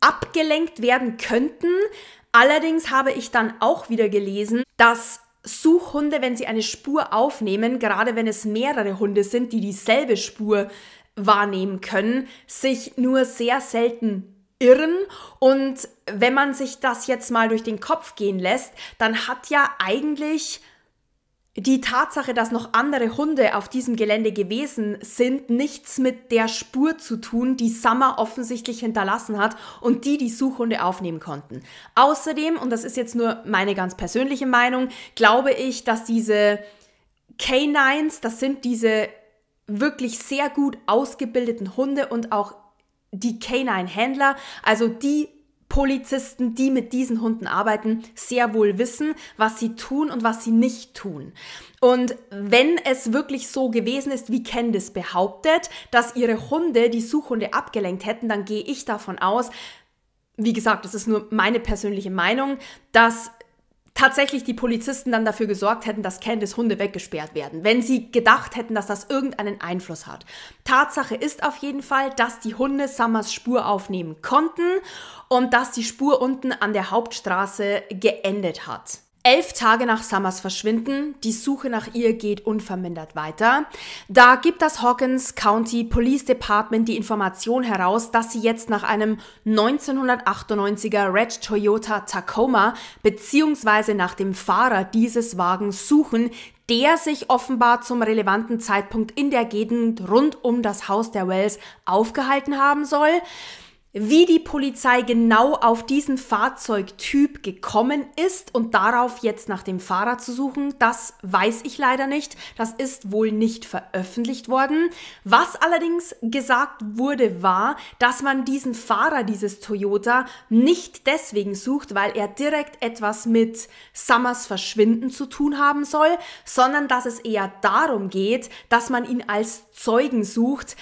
abgelenkt werden könnten, Allerdings habe ich dann auch wieder gelesen, dass Suchhunde, wenn sie eine Spur aufnehmen, gerade wenn es mehrere Hunde sind, die dieselbe Spur wahrnehmen können, sich nur sehr selten irren. Und wenn man sich das jetzt mal durch den Kopf gehen lässt, dann hat ja eigentlich die Tatsache, dass noch andere Hunde auf diesem Gelände gewesen sind, nichts mit der Spur zu tun, die Summer offensichtlich hinterlassen hat und die die Suchhunde aufnehmen konnten. Außerdem, und das ist jetzt nur meine ganz persönliche Meinung, glaube ich, dass diese Canines, das sind diese wirklich sehr gut ausgebildeten Hunde und auch die Canine-Händler, also die Polizisten, die mit diesen Hunden arbeiten, sehr wohl wissen, was sie tun und was sie nicht tun. Und wenn es wirklich so gewesen ist, wie Candice behauptet, dass ihre Hunde die Suchhunde abgelenkt hätten, dann gehe ich davon aus, wie gesagt, das ist nur meine persönliche Meinung, dass tatsächlich die Polizisten dann dafür gesorgt hätten, dass Candice Hunde weggesperrt werden, wenn sie gedacht hätten, dass das irgendeinen Einfluss hat. Tatsache ist auf jeden Fall, dass die Hunde Summers Spur aufnehmen konnten und dass die Spur unten an der Hauptstraße geendet hat. Elf Tage nach Summers Verschwinden, die Suche nach ihr geht unvermindert weiter. Da gibt das Hawkins County Police Department die Information heraus, dass sie jetzt nach einem 1998er Red Toyota Tacoma bzw. nach dem Fahrer dieses Wagens suchen, der sich offenbar zum relevanten Zeitpunkt in der Gegend rund um das Haus der Wells aufgehalten haben soll wie die Polizei genau auf diesen Fahrzeugtyp gekommen ist und darauf jetzt nach dem Fahrer zu suchen, das weiß ich leider nicht. Das ist wohl nicht veröffentlicht worden. Was allerdings gesagt wurde, war, dass man diesen Fahrer dieses Toyota nicht deswegen sucht, weil er direkt etwas mit Summers Verschwinden zu tun haben soll, sondern dass es eher darum geht, dass man ihn als Zeugen sucht,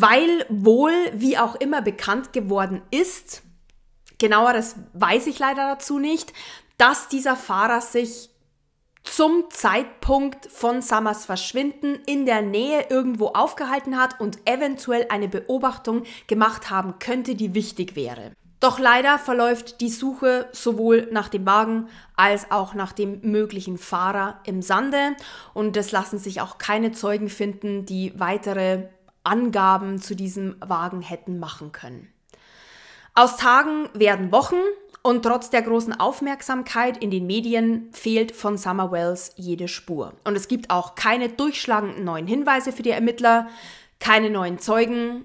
weil wohl wie auch immer bekannt geworden ist, genaueres weiß ich leider dazu nicht, dass dieser Fahrer sich zum Zeitpunkt von Summers Verschwinden in der Nähe irgendwo aufgehalten hat und eventuell eine Beobachtung gemacht haben könnte, die wichtig wäre. Doch leider verläuft die Suche sowohl nach dem Wagen als auch nach dem möglichen Fahrer im Sande und es lassen sich auch keine Zeugen finden, die weitere Angaben zu diesem Wagen hätten machen können. Aus Tagen werden Wochen und trotz der großen Aufmerksamkeit in den Medien fehlt von Summer Wells jede Spur. Und es gibt auch keine durchschlagenden neuen Hinweise für die Ermittler, keine neuen Zeugen,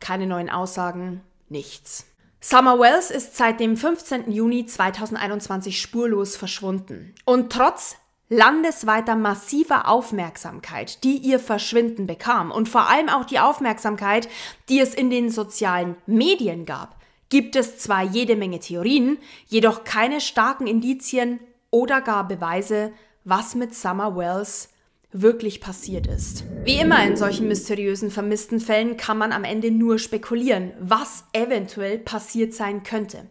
keine neuen Aussagen, nichts. Summer Wells ist seit dem 15. Juni 2021 spurlos verschwunden. Und trotz landesweiter massiver Aufmerksamkeit, die ihr Verschwinden bekam und vor allem auch die Aufmerksamkeit, die es in den sozialen Medien gab, gibt es zwar jede Menge Theorien, jedoch keine starken Indizien oder gar Beweise, was mit Summer Wells wirklich passiert ist. Wie immer in solchen mysteriösen vermissten Fällen kann man am Ende nur spekulieren, was eventuell passiert sein könnte.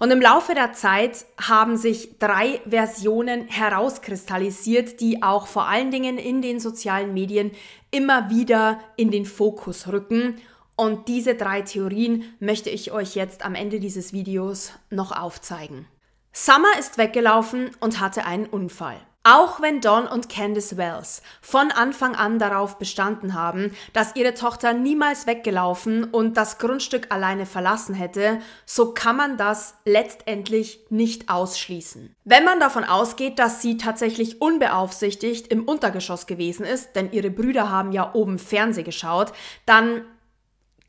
Und im Laufe der Zeit haben sich drei Versionen herauskristallisiert, die auch vor allen Dingen in den sozialen Medien immer wieder in den Fokus rücken. Und diese drei Theorien möchte ich euch jetzt am Ende dieses Videos noch aufzeigen. Summer ist weggelaufen und hatte einen Unfall. Auch wenn Don und Candice Wells von Anfang an darauf bestanden haben, dass ihre Tochter niemals weggelaufen und das Grundstück alleine verlassen hätte, so kann man das letztendlich nicht ausschließen. Wenn man davon ausgeht, dass sie tatsächlich unbeaufsichtigt im Untergeschoss gewesen ist, denn ihre Brüder haben ja oben Fernseh geschaut, dann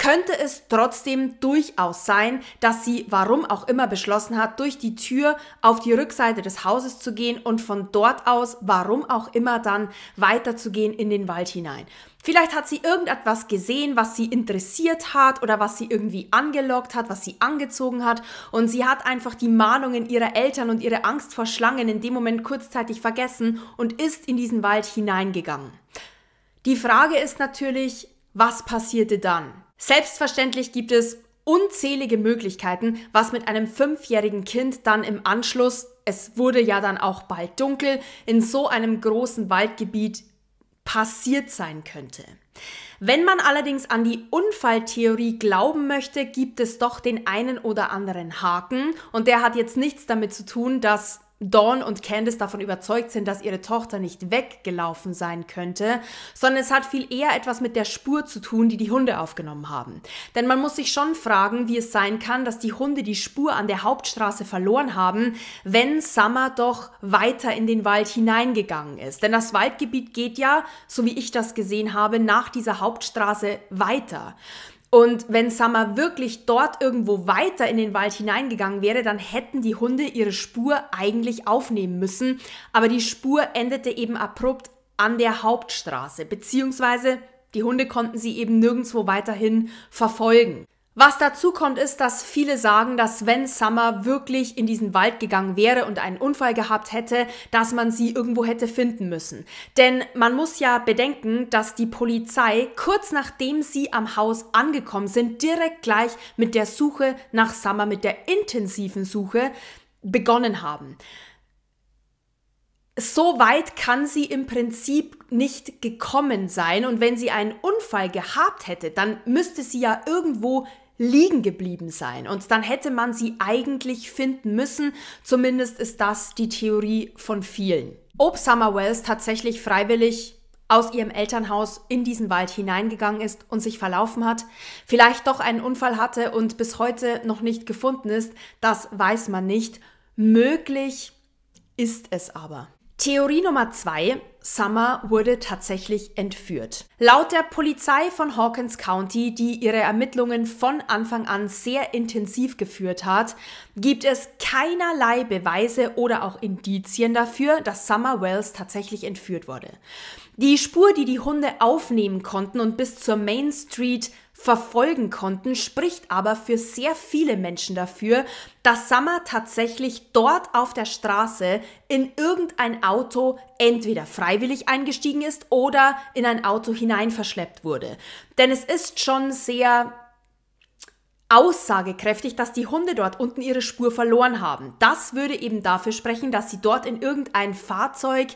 könnte es trotzdem durchaus sein, dass sie, warum auch immer, beschlossen hat, durch die Tür auf die Rückseite des Hauses zu gehen und von dort aus, warum auch immer, dann weiterzugehen in den Wald hinein. Vielleicht hat sie irgendetwas gesehen, was sie interessiert hat oder was sie irgendwie angelockt hat, was sie angezogen hat. Und sie hat einfach die Mahnungen ihrer Eltern und ihre Angst vor Schlangen in dem Moment kurzzeitig vergessen und ist in diesen Wald hineingegangen. Die Frage ist natürlich, was passierte dann? Selbstverständlich gibt es unzählige Möglichkeiten, was mit einem fünfjährigen Kind dann im Anschluss, es wurde ja dann auch bald dunkel, in so einem großen Waldgebiet passiert sein könnte. Wenn man allerdings an die Unfalltheorie glauben möchte, gibt es doch den einen oder anderen Haken und der hat jetzt nichts damit zu tun, dass Dawn und Candice davon überzeugt sind, dass ihre Tochter nicht weggelaufen sein könnte, sondern es hat viel eher etwas mit der Spur zu tun, die die Hunde aufgenommen haben. Denn man muss sich schon fragen, wie es sein kann, dass die Hunde die Spur an der Hauptstraße verloren haben, wenn Summer doch weiter in den Wald hineingegangen ist. Denn das Waldgebiet geht ja, so wie ich das gesehen habe, nach dieser Hauptstraße weiter. Und wenn Summer wirklich dort irgendwo weiter in den Wald hineingegangen wäre, dann hätten die Hunde ihre Spur eigentlich aufnehmen müssen. Aber die Spur endete eben abrupt an der Hauptstraße, beziehungsweise die Hunde konnten sie eben nirgendwo weiterhin verfolgen. Was dazu kommt, ist, dass viele sagen, dass wenn Summer wirklich in diesen Wald gegangen wäre und einen Unfall gehabt hätte, dass man sie irgendwo hätte finden müssen. Denn man muss ja bedenken, dass die Polizei kurz nachdem sie am Haus angekommen sind, direkt gleich mit der Suche nach Summer, mit der intensiven Suche begonnen haben. So weit kann sie im Prinzip nicht gekommen sein und wenn sie einen Unfall gehabt hätte, dann müsste sie ja irgendwo liegen geblieben sein. Und dann hätte man sie eigentlich finden müssen. Zumindest ist das die Theorie von vielen. Ob Summer Wells tatsächlich freiwillig aus ihrem Elternhaus in diesen Wald hineingegangen ist und sich verlaufen hat, vielleicht doch einen Unfall hatte und bis heute noch nicht gefunden ist, das weiß man nicht. Möglich ist es aber. Theorie Nummer zwei Summer wurde tatsächlich entführt. Laut der Polizei von Hawkins County, die ihre Ermittlungen von Anfang an sehr intensiv geführt hat, gibt es keinerlei Beweise oder auch Indizien dafür, dass Summer Wells tatsächlich entführt wurde. Die Spur, die die Hunde aufnehmen konnten und bis zur Main Street verfolgen konnten, spricht aber für sehr viele Menschen dafür, dass Summer tatsächlich dort auf der Straße in irgendein Auto entweder freiwillig eingestiegen ist oder in ein Auto hinein verschleppt wurde. Denn es ist schon sehr aussagekräftig, dass die Hunde dort unten ihre Spur verloren haben. Das würde eben dafür sprechen, dass sie dort in irgendein Fahrzeug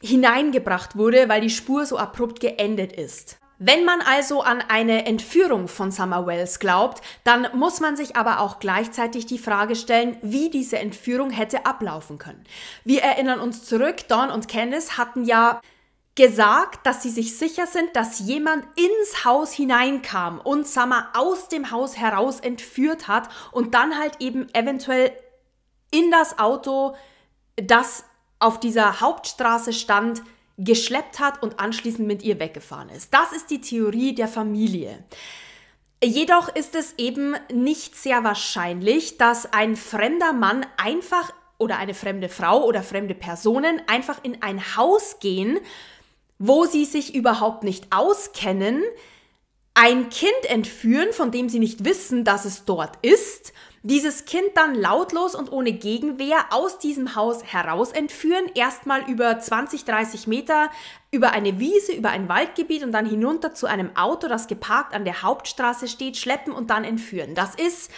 hineingebracht wurde, weil die Spur so abrupt geendet ist. Wenn man also an eine Entführung von Summer Wells glaubt, dann muss man sich aber auch gleichzeitig die Frage stellen, wie diese Entführung hätte ablaufen können. Wir erinnern uns zurück, Dawn und Candice hatten ja gesagt, dass sie sich sicher sind, dass jemand ins Haus hineinkam und Summer aus dem Haus heraus entführt hat und dann halt eben eventuell in das Auto, das auf dieser Hauptstraße stand, geschleppt hat und anschließend mit ihr weggefahren ist. Das ist die Theorie der Familie. Jedoch ist es eben nicht sehr wahrscheinlich, dass ein fremder Mann einfach oder eine fremde Frau oder fremde Personen einfach in ein Haus gehen, wo sie sich überhaupt nicht auskennen, ein Kind entführen, von dem sie nicht wissen, dass es dort ist dieses Kind dann lautlos und ohne Gegenwehr aus diesem Haus heraus entführen, erstmal über 20, 30 Meter über eine Wiese, über ein Waldgebiet und dann hinunter zu einem Auto, das geparkt an der Hauptstraße steht, schleppen und dann entführen. Das ist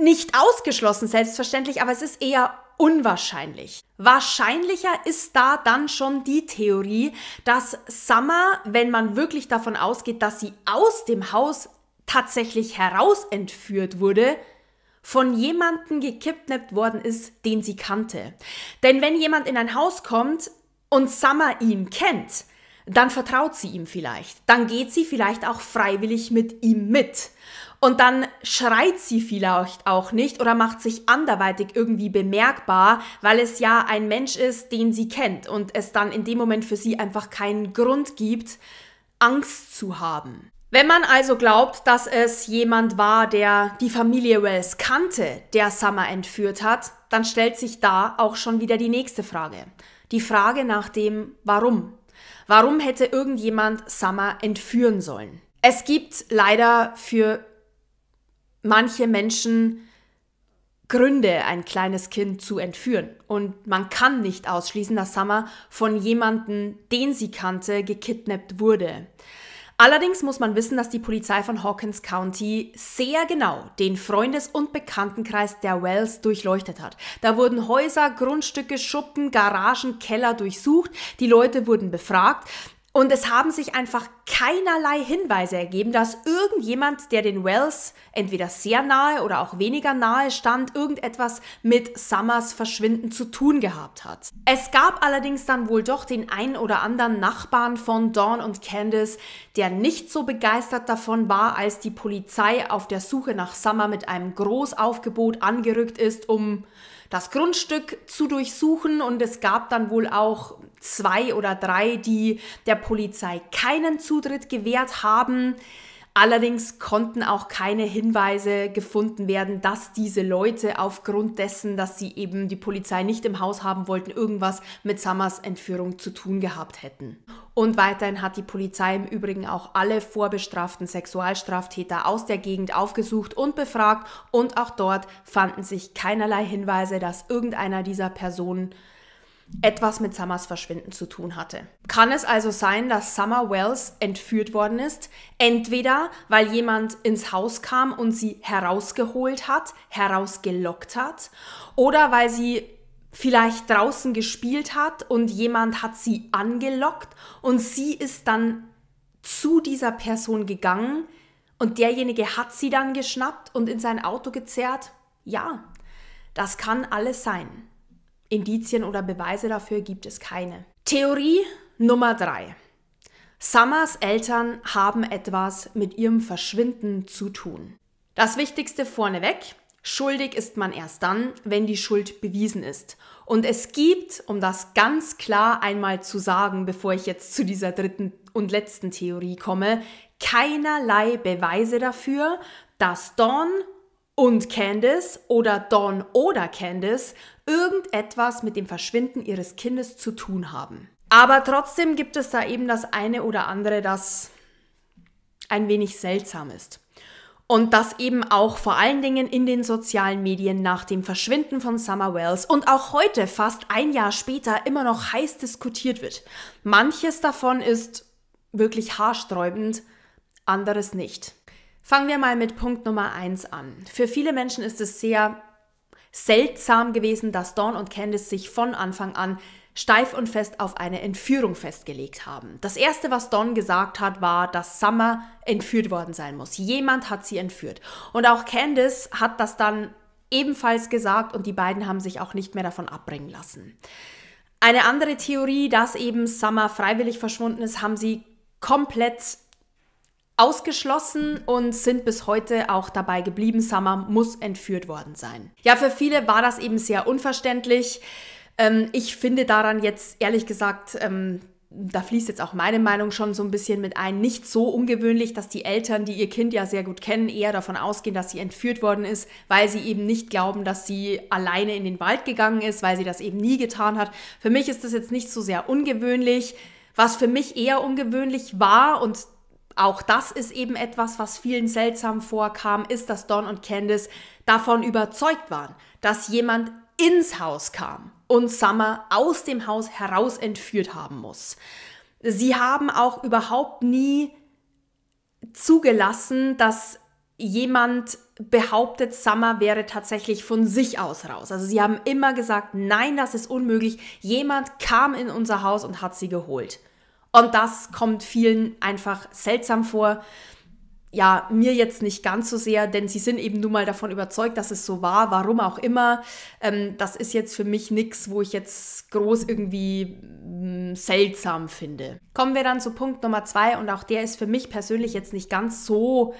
nicht ausgeschlossen, selbstverständlich, aber es ist eher unwahrscheinlich. Wahrscheinlicher ist da dann schon die Theorie, dass Summer, wenn man wirklich davon ausgeht, dass sie aus dem Haus tatsächlich herausentführt wurde, von jemandem gekidnappt worden ist, den sie kannte. Denn wenn jemand in ein Haus kommt und Summer ihn kennt, dann vertraut sie ihm vielleicht. Dann geht sie vielleicht auch freiwillig mit ihm mit. Und dann schreit sie vielleicht auch nicht oder macht sich anderweitig irgendwie bemerkbar, weil es ja ein Mensch ist, den sie kennt und es dann in dem Moment für sie einfach keinen Grund gibt, Angst zu haben. Wenn man also glaubt, dass es jemand war, der die Familie Wells kannte, der Summer entführt hat, dann stellt sich da auch schon wieder die nächste Frage. Die Frage nach dem Warum. Warum hätte irgendjemand Summer entführen sollen? Es gibt leider für manche Menschen Gründe, ein kleines Kind zu entführen. Und man kann nicht ausschließen, dass Summer von jemandem, den sie kannte, gekidnappt wurde. Allerdings muss man wissen, dass die Polizei von Hawkins County sehr genau den Freundes- und Bekanntenkreis der Wells durchleuchtet hat. Da wurden Häuser, Grundstücke, Schuppen, Garagen, Keller durchsucht, die Leute wurden befragt, und es haben sich einfach keinerlei Hinweise ergeben, dass irgendjemand, der den Wells entweder sehr nahe oder auch weniger nahe stand, irgendetwas mit Summers Verschwinden zu tun gehabt hat. Es gab allerdings dann wohl doch den einen oder anderen Nachbarn von Dawn und Candice, der nicht so begeistert davon war, als die Polizei auf der Suche nach Summer mit einem Großaufgebot angerückt ist, um das Grundstück zu durchsuchen und es gab dann wohl auch zwei oder drei, die der Polizei keinen Zutritt gewährt haben. Allerdings konnten auch keine Hinweise gefunden werden, dass diese Leute aufgrund dessen, dass sie eben die Polizei nicht im Haus haben wollten, irgendwas mit Summers Entführung zu tun gehabt hätten. Und weiterhin hat die Polizei im Übrigen auch alle vorbestraften Sexualstraftäter aus der Gegend aufgesucht und befragt und auch dort fanden sich keinerlei Hinweise, dass irgendeiner dieser Personen etwas mit Summers Verschwinden zu tun hatte. Kann es also sein, dass Summer Wells entführt worden ist, entweder weil jemand ins Haus kam und sie herausgeholt hat, herausgelockt hat, oder weil sie vielleicht draußen gespielt hat und jemand hat sie angelockt und sie ist dann zu dieser Person gegangen und derjenige hat sie dann geschnappt und in sein Auto gezerrt? Ja, das kann alles sein. Indizien oder Beweise dafür gibt es keine. Theorie Nummer 3. Summers Eltern haben etwas mit ihrem Verschwinden zu tun. Das Wichtigste vorneweg, Schuldig ist man erst dann, wenn die Schuld bewiesen ist. Und es gibt, um das ganz klar einmal zu sagen, bevor ich jetzt zu dieser dritten und letzten Theorie komme, keinerlei Beweise dafür, dass Dawn und Candice oder Dawn oder Candice irgendetwas mit dem Verschwinden ihres Kindes zu tun haben. Aber trotzdem gibt es da eben das eine oder andere, das ein wenig seltsam ist. Und das eben auch vor allen Dingen in den sozialen Medien nach dem Verschwinden von Summer Wells und auch heute, fast ein Jahr später, immer noch heiß diskutiert wird. Manches davon ist wirklich haarsträubend, anderes nicht. Fangen wir mal mit Punkt Nummer eins an. Für viele Menschen ist es sehr seltsam gewesen, dass Dawn und Candice sich von Anfang an steif und fest auf eine Entführung festgelegt haben. Das erste, was Don gesagt hat, war, dass Summer entführt worden sein muss. Jemand hat sie entführt. Und auch Candice hat das dann ebenfalls gesagt und die beiden haben sich auch nicht mehr davon abbringen lassen. Eine andere Theorie, dass eben Summer freiwillig verschwunden ist, haben sie komplett ausgeschlossen und sind bis heute auch dabei geblieben. Summer muss entführt worden sein. Ja, für viele war das eben sehr unverständlich. Ähm, ich finde daran jetzt ehrlich gesagt, ähm, da fließt jetzt auch meine Meinung schon so ein bisschen mit ein, nicht so ungewöhnlich, dass die Eltern, die ihr Kind ja sehr gut kennen, eher davon ausgehen, dass sie entführt worden ist, weil sie eben nicht glauben, dass sie alleine in den Wald gegangen ist, weil sie das eben nie getan hat. Für mich ist das jetzt nicht so sehr ungewöhnlich. Was für mich eher ungewöhnlich war und auch das ist eben etwas, was vielen seltsam vorkam, ist, dass Don und Candice davon überzeugt waren, dass jemand ins Haus kam und Summer aus dem Haus heraus entführt haben muss. Sie haben auch überhaupt nie zugelassen, dass jemand behauptet, Summer wäre tatsächlich von sich aus raus. Also sie haben immer gesagt, nein, das ist unmöglich. Jemand kam in unser Haus und hat sie geholt. Und das kommt vielen einfach seltsam vor. Ja, mir jetzt nicht ganz so sehr, denn sie sind eben nun mal davon überzeugt, dass es so war, warum auch immer. Ähm, das ist jetzt für mich nichts, wo ich jetzt groß irgendwie mh, mm, seltsam finde. Kommen wir dann zu Punkt Nummer zwei und auch der ist für mich persönlich jetzt nicht ganz so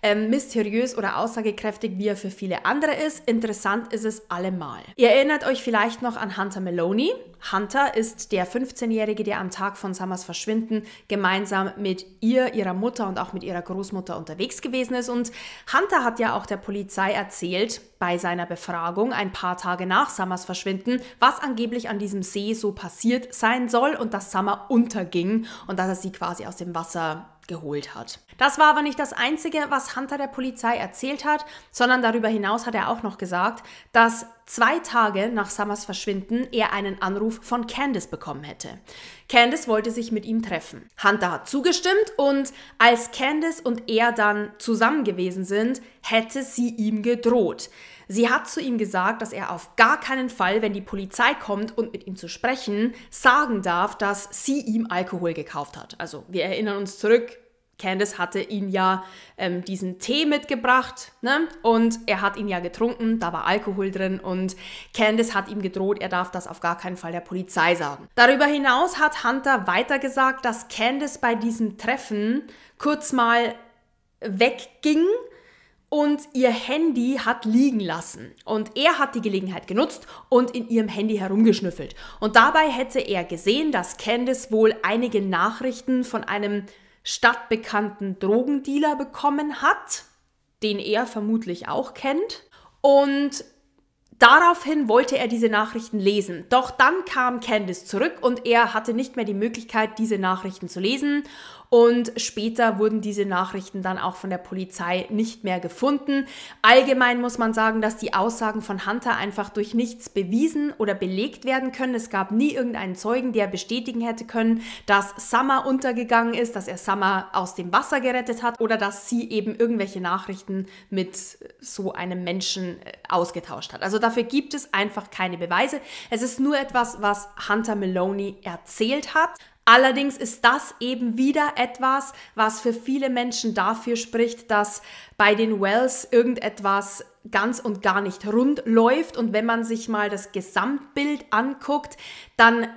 ähm, mysteriös oder aussagekräftig, wie er für viele andere ist. Interessant ist es allemal. Ihr erinnert euch vielleicht noch an Hunter Maloney. Hunter ist der 15-Jährige, der am Tag von Summers Verschwinden gemeinsam mit ihr, ihrer Mutter und auch mit ihrer Großmutter unterwegs gewesen ist. Und Hunter hat ja auch der Polizei erzählt, bei seiner Befragung ein paar Tage nach Summers Verschwinden, was angeblich an diesem See so passiert sein soll und dass Summer unterging und dass er sie quasi aus dem Wasser geholt hat. Das war aber nicht das Einzige, was Hunter der Polizei erzählt hat, sondern darüber hinaus hat er auch noch gesagt, dass zwei Tage nach Summers Verschwinden er einen Anruf von Candice bekommen hätte. Candice wollte sich mit ihm treffen. Hunter hat zugestimmt und als Candice und er dann zusammen gewesen sind, hätte sie ihm gedroht. Sie hat zu ihm gesagt, dass er auf gar keinen Fall, wenn die Polizei kommt und mit ihm zu sprechen, sagen darf, dass sie ihm Alkohol gekauft hat. Also wir erinnern uns zurück, Candice hatte ihn ja ähm, diesen Tee mitgebracht ne? und er hat ihn ja getrunken, da war Alkohol drin und Candice hat ihm gedroht, er darf das auf gar keinen Fall der Polizei sagen. Darüber hinaus hat Hunter weiter gesagt, dass Candice bei diesem Treffen kurz mal wegging und ihr Handy hat liegen lassen. Und er hat die Gelegenheit genutzt und in ihrem Handy herumgeschnüffelt. Und dabei hätte er gesehen, dass Candice wohl einige Nachrichten von einem stadtbekannten Drogendealer bekommen hat, den er vermutlich auch kennt. Und daraufhin wollte er diese Nachrichten lesen. Doch dann kam Candice zurück und er hatte nicht mehr die Möglichkeit, diese Nachrichten zu lesen und später wurden diese Nachrichten dann auch von der Polizei nicht mehr gefunden. Allgemein muss man sagen, dass die Aussagen von Hunter einfach durch nichts bewiesen oder belegt werden können. Es gab nie irgendeinen Zeugen, der bestätigen hätte können, dass Summer untergegangen ist, dass er Summer aus dem Wasser gerettet hat oder dass sie eben irgendwelche Nachrichten mit so einem Menschen äh, ausgetauscht hat. Also dafür gibt es einfach keine Beweise. Es ist nur etwas, was Hunter Maloney erzählt hat. Allerdings ist das eben wieder etwas, was für viele Menschen dafür spricht, dass bei den Wells irgendetwas ganz und gar nicht rund läuft. Und wenn man sich mal das Gesamtbild anguckt, dann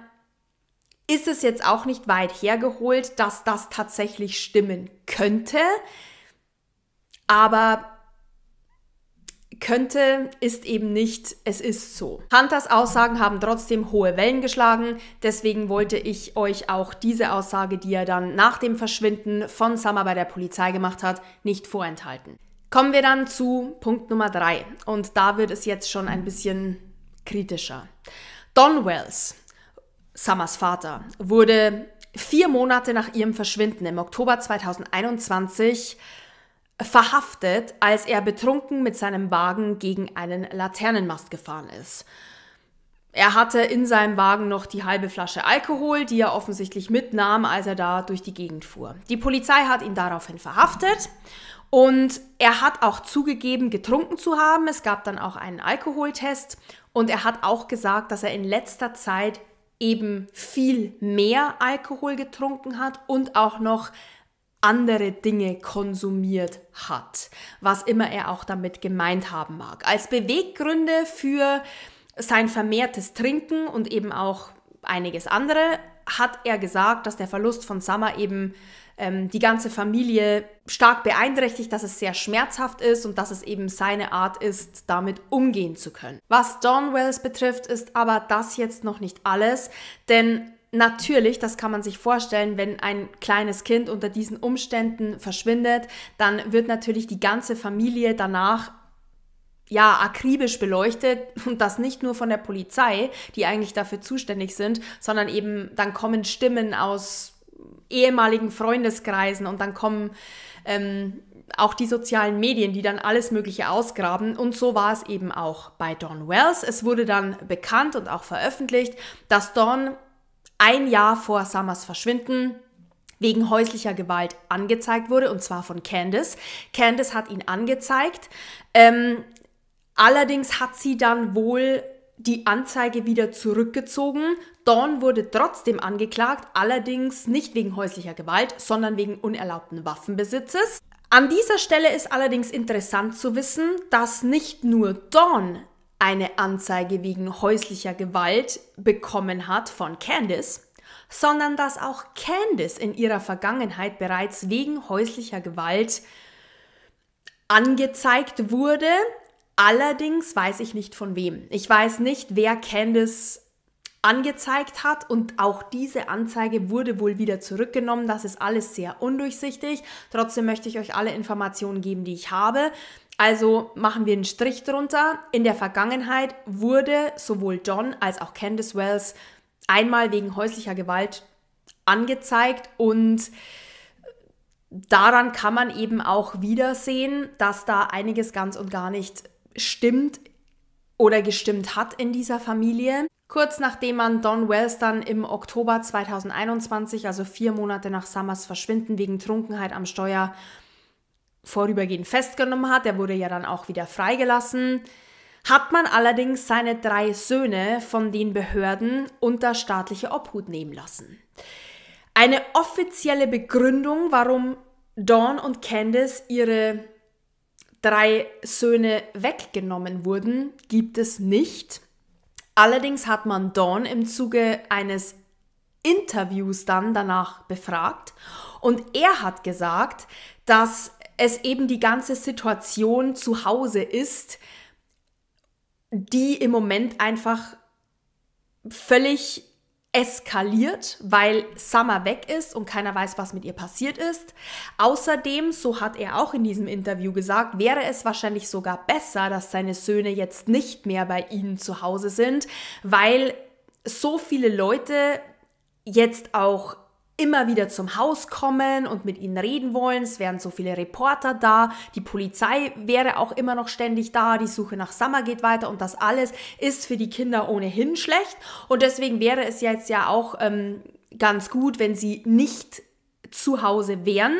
ist es jetzt auch nicht weit hergeholt, dass das tatsächlich stimmen könnte. Aber könnte ist eben nicht, es ist so. Hunters Aussagen haben trotzdem hohe Wellen geschlagen, deswegen wollte ich euch auch diese Aussage, die er dann nach dem Verschwinden von Summer bei der Polizei gemacht hat, nicht vorenthalten. Kommen wir dann zu Punkt Nummer 3 und da wird es jetzt schon ein bisschen kritischer. Don Wells, Summers Vater, wurde vier Monate nach ihrem Verschwinden im Oktober 2021 verhaftet, als er betrunken mit seinem Wagen gegen einen Laternenmast gefahren ist. Er hatte in seinem Wagen noch die halbe Flasche Alkohol, die er offensichtlich mitnahm, als er da durch die Gegend fuhr. Die Polizei hat ihn daraufhin verhaftet und er hat auch zugegeben, getrunken zu haben. Es gab dann auch einen Alkoholtest und er hat auch gesagt, dass er in letzter Zeit eben viel mehr Alkohol getrunken hat und auch noch andere Dinge konsumiert hat, was immer er auch damit gemeint haben mag. Als Beweggründe für sein vermehrtes Trinken und eben auch einiges andere hat er gesagt, dass der Verlust von Summer eben ähm, die ganze Familie stark beeinträchtigt, dass es sehr schmerzhaft ist und dass es eben seine Art ist, damit umgehen zu können. Was Don Wells betrifft, ist aber das jetzt noch nicht alles, denn Natürlich, das kann man sich vorstellen, wenn ein kleines Kind unter diesen Umständen verschwindet, dann wird natürlich die ganze Familie danach ja, akribisch beleuchtet [laughs] und das nicht nur von der Polizei, die eigentlich dafür zuständig sind, sondern eben dann kommen Stimmen aus ehemaligen Freundeskreisen und dann kommen ähm, auch die sozialen Medien, die dann alles Mögliche ausgraben. Und so war es eben auch bei Dawn Wells. Es wurde dann bekannt und auch veröffentlicht, dass Dawn ein Jahr vor Summers Verschwinden wegen häuslicher Gewalt angezeigt wurde, und zwar von Candace. Candace hat ihn angezeigt. Ähm, allerdings hat sie dann wohl die Anzeige wieder zurückgezogen. Dawn wurde trotzdem angeklagt, allerdings nicht wegen häuslicher Gewalt, sondern wegen unerlaubten Waffenbesitzes. An dieser Stelle ist allerdings interessant zu wissen, dass nicht nur Dawn eine Anzeige wegen häuslicher Gewalt bekommen hat von Candice, sondern dass auch Candice in ihrer Vergangenheit bereits wegen häuslicher Gewalt angezeigt wurde. Allerdings weiß ich nicht von wem. Ich weiß nicht, wer Candice angezeigt hat und auch diese Anzeige wurde wohl wieder zurückgenommen. Das ist alles sehr undurchsichtig. Trotzdem möchte ich euch alle Informationen geben, die ich habe. Also machen wir einen Strich drunter. In der Vergangenheit wurde sowohl John als auch Candice Wells einmal wegen häuslicher Gewalt angezeigt und daran kann man eben auch wiedersehen, dass da einiges ganz und gar nicht stimmt oder gestimmt hat in dieser Familie. Kurz nachdem man Don Wells dann im Oktober 2021, also vier Monate nach Summers Verschwinden wegen Trunkenheit am Steuer, vorübergehend festgenommen hat. Er wurde ja dann auch wieder freigelassen. Hat man allerdings seine drei Söhne von den Behörden unter staatliche Obhut nehmen lassen. Eine offizielle Begründung, warum Dawn und Candice ihre drei Söhne weggenommen wurden, gibt es nicht. Allerdings hat man Dawn im Zuge eines Interviews dann danach befragt und er hat gesagt, dass es eben die ganze Situation zu Hause ist, die im Moment einfach völlig eskaliert, weil Summer weg ist und keiner weiß, was mit ihr passiert ist. Außerdem, so hat er auch in diesem Interview gesagt, wäre es wahrscheinlich sogar besser, dass seine Söhne jetzt nicht mehr bei ihnen zu Hause sind, weil so viele Leute jetzt auch immer wieder zum Haus kommen und mit ihnen reden wollen. Es wären so viele Reporter da. Die Polizei wäre auch immer noch ständig da. Die Suche nach Summer geht weiter und das alles ist für die Kinder ohnehin schlecht. Und deswegen wäre es jetzt ja auch ähm, ganz gut, wenn sie nicht zu Hause wären,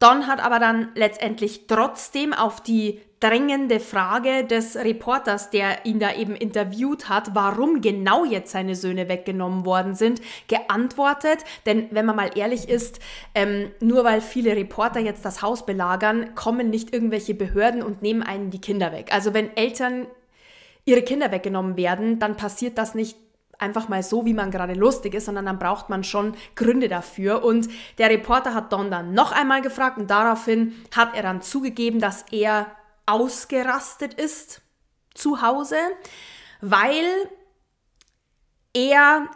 Don hat aber dann letztendlich trotzdem auf die drängende Frage des Reporters, der ihn da eben interviewt hat, warum genau jetzt seine Söhne weggenommen worden sind, geantwortet. Denn wenn man mal ehrlich ist, ähm, nur weil viele Reporter jetzt das Haus belagern, kommen nicht irgendwelche Behörden und nehmen einen die Kinder weg. Also wenn Eltern ihre Kinder weggenommen werden, dann passiert das nicht einfach mal so, wie man gerade lustig ist, sondern dann braucht man schon Gründe dafür. Und der Reporter hat Don dann noch einmal gefragt und daraufhin hat er dann zugegeben, dass er ausgerastet ist zu Hause, weil er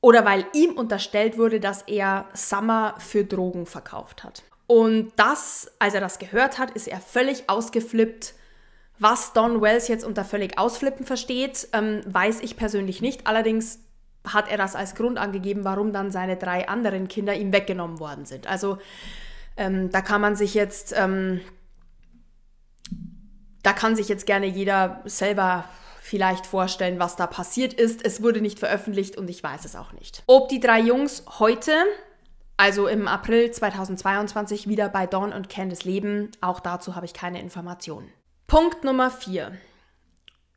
oder weil ihm unterstellt wurde, dass er Summer für Drogen verkauft hat. Und das, als er das gehört hat, ist er völlig ausgeflippt was Don Wells jetzt unter völlig ausflippen versteht, ähm, weiß ich persönlich nicht. Allerdings hat er das als Grund angegeben, warum dann seine drei anderen Kinder ihm weggenommen worden sind. Also ähm, da kann man sich jetzt, ähm, da kann sich jetzt gerne jeder selber vielleicht vorstellen, was da passiert ist. Es wurde nicht veröffentlicht und ich weiß es auch nicht. Ob die drei Jungs heute, also im April 2022, wieder bei Dawn und Candice leben, auch dazu habe ich keine Informationen. Punkt Nummer 4.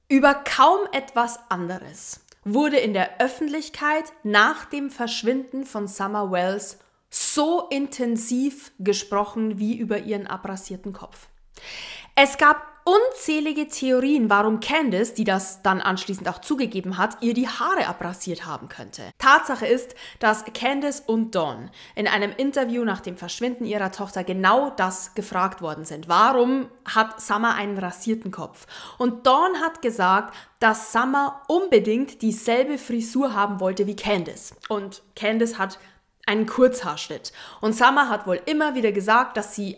Über kaum etwas anderes wurde in der Öffentlichkeit nach dem Verschwinden von Summer Wells so intensiv gesprochen wie über ihren abrasierten Kopf. Es gab unzählige Theorien, warum Candace, die das dann anschließend auch zugegeben hat, ihr die Haare abrasiert haben könnte. Tatsache ist, dass Candace und Dawn in einem Interview nach dem Verschwinden ihrer Tochter genau das gefragt worden sind. Warum hat Summer einen rasierten Kopf? Und Dawn hat gesagt, dass Summer unbedingt dieselbe Frisur haben wollte wie Candace. Und Candace hat einen Kurzhaarschnitt. Und Summer hat wohl immer wieder gesagt, dass sie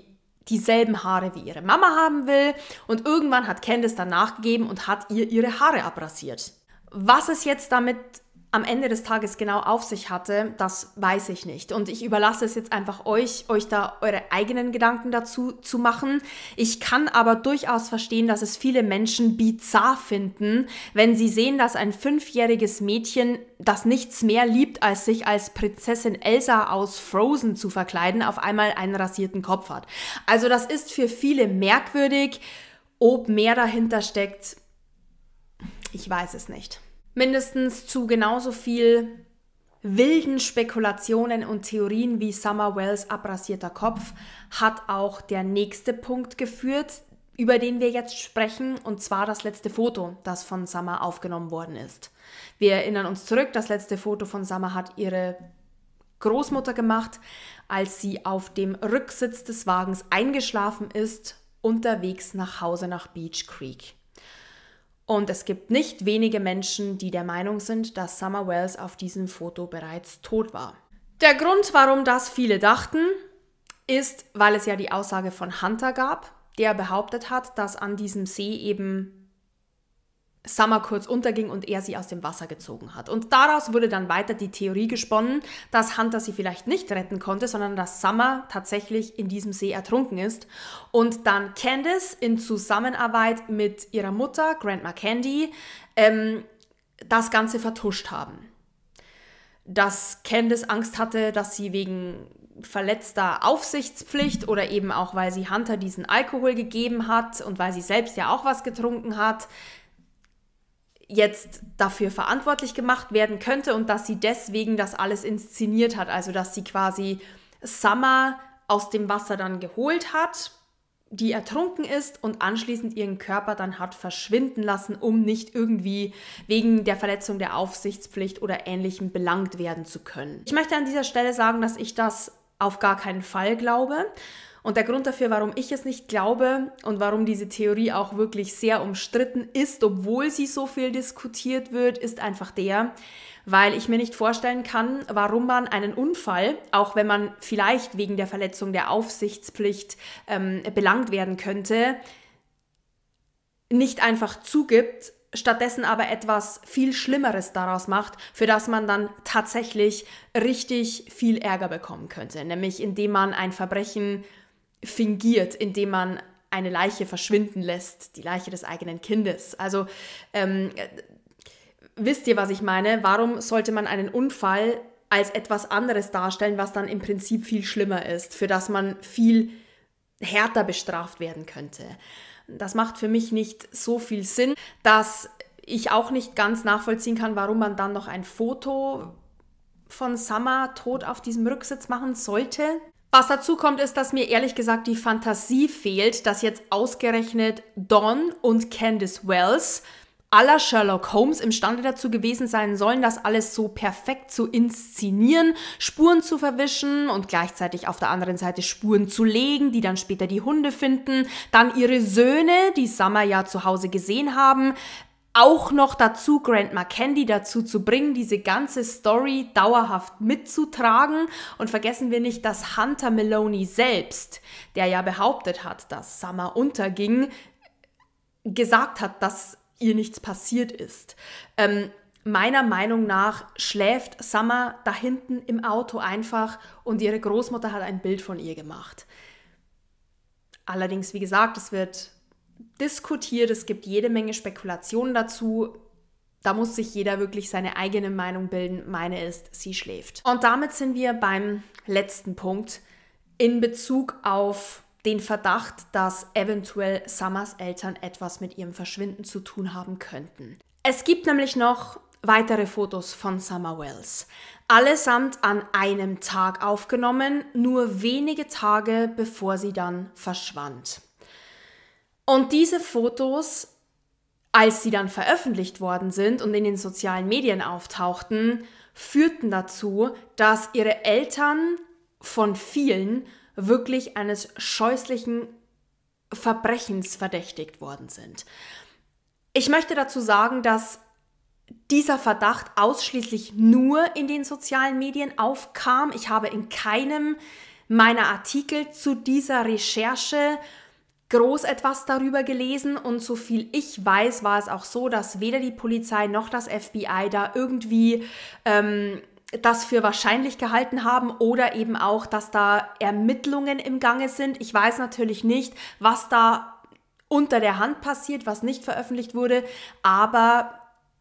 dieselben Haare wie ihre Mama haben will und irgendwann hat Candice dann nachgegeben und hat ihr ihre Haare abrasiert. Was es jetzt damit am Ende des Tages genau auf sich hatte, das weiß ich nicht. Und ich überlasse es jetzt einfach euch, euch da eure eigenen Gedanken dazu zu machen. Ich kann aber durchaus verstehen, dass es viele Menschen bizarr finden, wenn sie sehen, dass ein fünfjähriges Mädchen, das nichts mehr liebt, als sich als Prinzessin Elsa aus Frozen zu verkleiden, auf einmal einen rasierten Kopf hat. Also das ist für viele merkwürdig. Ob mehr dahinter steckt, ich weiß es nicht mindestens zu genauso viel wilden Spekulationen und Theorien wie Summer Wells abrasierter Kopf hat auch der nächste Punkt geführt, über den wir jetzt sprechen, und zwar das letzte Foto, das von Summer aufgenommen worden ist. Wir erinnern uns zurück, das letzte Foto von Summer hat ihre Großmutter gemacht, als sie auf dem Rücksitz des Wagens eingeschlafen ist, unterwegs nach Hause nach Beach Creek. Und es gibt nicht wenige Menschen, die der Meinung sind, dass Summer Wells auf diesem Foto bereits tot war. Der Grund, warum das viele dachten, ist, weil es ja die Aussage von Hunter gab, der behauptet hat, dass an diesem See eben Summer kurz unterging und er sie aus dem Wasser gezogen hat. Und daraus wurde dann weiter die Theorie gesponnen, dass Hunter sie vielleicht nicht retten konnte, sondern dass Summer tatsächlich in diesem See ertrunken ist. Und dann Candice in Zusammenarbeit mit ihrer Mutter, Grandma Candy, ähm, das Ganze vertuscht haben. Dass Candice Angst hatte, dass sie wegen verletzter Aufsichtspflicht oder eben auch, weil sie Hunter diesen Alkohol gegeben hat und weil sie selbst ja auch was getrunken hat, jetzt dafür verantwortlich gemacht werden könnte und dass sie deswegen das alles inszeniert hat. Also dass sie quasi Summer aus dem Wasser dann geholt hat, die ertrunken ist und anschließend ihren Körper dann hat verschwinden lassen, um nicht irgendwie wegen der Verletzung der Aufsichtspflicht oder ähnlichem belangt werden zu können. Ich möchte an dieser Stelle sagen, dass ich das auf gar keinen Fall glaube und der Grund dafür, warum ich es nicht glaube und warum diese Theorie auch wirklich sehr umstritten ist, obwohl sie so viel diskutiert wird, ist einfach der, weil ich mir nicht vorstellen kann, warum man einen Unfall, auch wenn man vielleicht wegen der Verletzung der Aufsichtspflicht ähm, belangt werden könnte, nicht einfach zugibt, stattdessen aber etwas viel Schlimmeres daraus macht, für das man dann tatsächlich richtig viel Ärger bekommen könnte, nämlich indem man ein Verbrechen fingiert, indem man eine Leiche verschwinden lässt, die Leiche des eigenen Kindes. Also ähm, äh, wisst ihr, was ich meine? Warum sollte man einen Unfall als etwas anderes darstellen, was dann im Prinzip viel schlimmer ist, für das man viel härter bestraft werden könnte? Das macht für mich nicht so viel Sinn, dass ich auch nicht ganz nachvollziehen kann, warum man dann noch ein Foto von Summer tot auf diesem Rücksitz machen sollte. Was dazu kommt, ist, dass mir ehrlich gesagt die Fantasie fehlt, dass jetzt ausgerechnet Don und Candice Wells aller Sherlock Holmes imstande dazu gewesen sein sollen, das alles so perfekt zu inszenieren, Spuren zu verwischen und gleichzeitig auf der anderen Seite Spuren zu legen, die dann später die Hunde finden, dann ihre Söhne, die Summer ja zu Hause gesehen haben, auch noch dazu Grandma Candy dazu zu bringen, diese ganze Story dauerhaft mitzutragen. Und vergessen wir nicht, dass Hunter Maloney selbst, der ja behauptet hat, dass Summer unterging, gesagt hat, dass ihr nichts passiert ist. Ähm, meiner Meinung nach schläft Summer da hinten im Auto einfach und ihre Großmutter hat ein Bild von ihr gemacht. Allerdings, wie gesagt, es wird diskutiert, es gibt jede Menge Spekulationen dazu. Da muss sich jeder wirklich seine eigene Meinung bilden. Meine ist, sie schläft. Und damit sind wir beim letzten Punkt in Bezug auf den Verdacht, dass eventuell Summers Eltern etwas mit ihrem Verschwinden zu tun haben könnten. Es gibt nämlich noch weitere Fotos von Summer Wells. Allesamt an einem Tag aufgenommen, nur wenige Tage bevor sie dann verschwand. Und diese Fotos, als sie dann veröffentlicht worden sind und in den sozialen Medien auftauchten, führten dazu, dass ihre Eltern von vielen wirklich eines scheußlichen Verbrechens verdächtigt worden sind. Ich möchte dazu sagen, dass dieser Verdacht ausschließlich nur in den sozialen Medien aufkam. Ich habe in keinem meiner Artikel zu dieser Recherche groß etwas darüber gelesen und so viel ich weiß, war es auch so, dass weder die Polizei noch das FBI da irgendwie ähm, das für wahrscheinlich gehalten haben oder eben auch, dass da Ermittlungen im Gange sind. Ich weiß natürlich nicht, was da unter der Hand passiert, was nicht veröffentlicht wurde, aber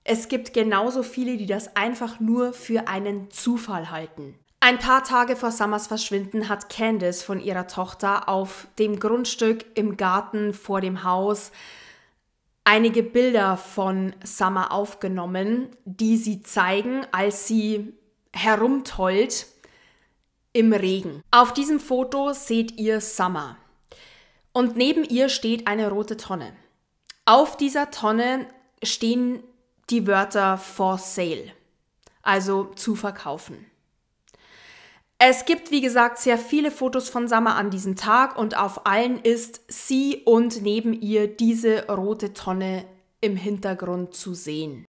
es gibt genauso viele, die das einfach nur für einen Zufall halten. Ein paar Tage vor Summers Verschwinden hat Candice von ihrer Tochter auf dem Grundstück im Garten vor dem Haus einige Bilder von Summer aufgenommen, die sie zeigen, als sie herumtollt im Regen. Auf diesem Foto seht ihr Summer und neben ihr steht eine rote Tonne. Auf dieser Tonne stehen die Wörter for sale, also zu verkaufen. Es gibt, wie gesagt, sehr viele Fotos von Summer an diesem Tag und auf allen ist sie und neben ihr diese rote Tonne im Hintergrund zu sehen.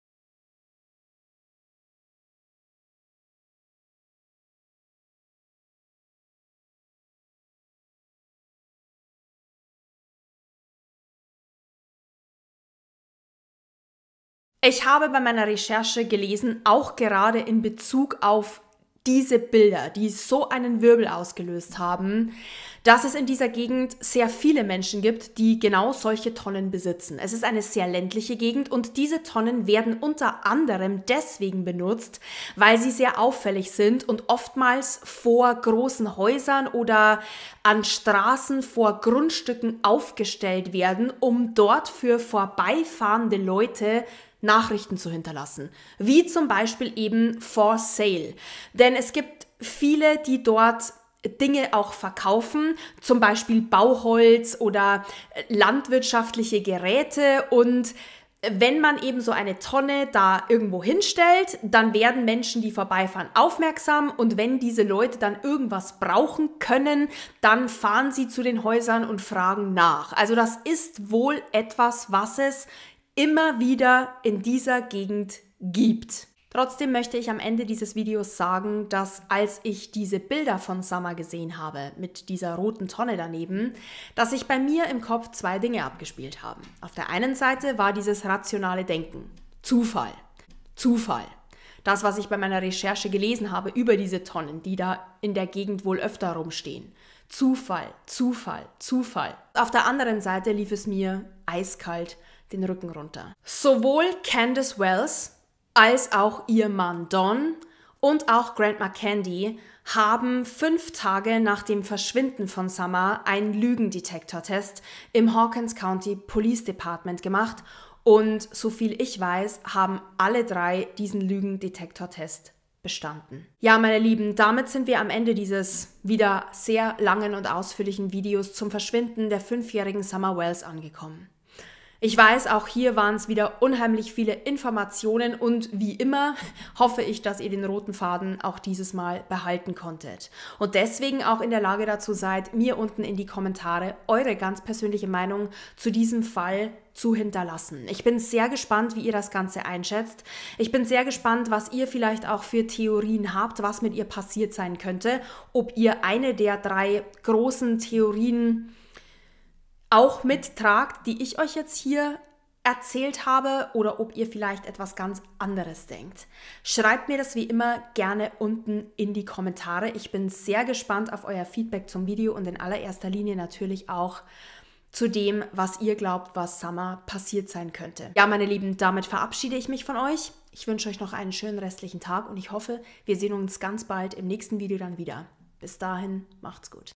Ich habe bei meiner Recherche gelesen, auch gerade in Bezug auf diese Bilder, die so einen Wirbel ausgelöst haben, dass es in dieser Gegend sehr viele Menschen gibt, die genau solche Tonnen besitzen. Es ist eine sehr ländliche Gegend und diese Tonnen werden unter anderem deswegen benutzt, weil sie sehr auffällig sind und oftmals vor großen Häusern oder an Straßen vor Grundstücken aufgestellt werden, um dort für vorbeifahrende Leute Nachrichten zu hinterlassen. Wie zum Beispiel eben for sale. Denn es gibt viele, die dort Dinge auch verkaufen, zum Beispiel Bauholz oder äh, landwirtschaftliche Geräte und äh, wenn man eben so eine Tonne da irgendwo hinstellt, dann werden Menschen, die vorbeifahren, aufmerksam und wenn diese Leute dann irgendwas brauchen können, dann fahren sie zu den Häusern und fragen nach. Also das ist wohl etwas, was es immer wieder in dieser Gegend gibt. Trotzdem möchte ich am Ende dieses Videos sagen, dass als ich diese Bilder von Summer gesehen habe, mit dieser roten Tonne daneben, dass sich bei mir im Kopf zwei Dinge abgespielt haben. Auf der einen Seite war dieses rationale Denken. Zufall. Zufall. Das, was ich bei meiner Recherche gelesen habe über diese Tonnen, die da in der Gegend wohl öfter rumstehen. Zufall, Zufall, Zufall. Auf der anderen Seite lief es mir eiskalt den Rücken runter. Sowohl Candace Wells als auch ihr Mann Don und auch Grandma Candy haben fünf Tage nach dem Verschwinden von Summer einen Lügendetektortest im Hawkins County Police Department gemacht und so viel ich weiß, haben alle drei diesen Lügendetektortest bestanden. Ja, meine Lieben, damit sind wir am Ende dieses wieder sehr langen und ausführlichen Videos zum Verschwinden der fünfjährigen Summer Wells angekommen. Ich weiß, auch hier waren es wieder unheimlich viele Informationen und wie immer hoffe ich, dass ihr den roten Faden auch dieses Mal behalten konntet und deswegen auch in der Lage dazu seid, mir unten in die Kommentare eure ganz persönliche Meinung zu diesem Fall zu hinterlassen. Ich bin sehr gespannt, wie ihr das Ganze einschätzt. Ich bin sehr gespannt, was ihr vielleicht auch für Theorien habt, was mit ihr passiert sein könnte, ob ihr eine der drei großen Theorien auch mittragt, die ich euch jetzt hier erzählt habe oder ob ihr vielleicht etwas ganz anderes denkt. Schreibt mir das wie immer gerne unten in die Kommentare. Ich bin sehr gespannt auf euer Feedback zum Video und in allererster Linie natürlich auch zu dem, was ihr glaubt, was Summer passiert sein könnte. Ja, meine Lieben, damit verabschiede ich mich von euch. Ich wünsche euch noch einen schönen restlichen Tag und ich hoffe, wir sehen uns ganz bald im nächsten Video dann wieder. Bis dahin, macht's gut.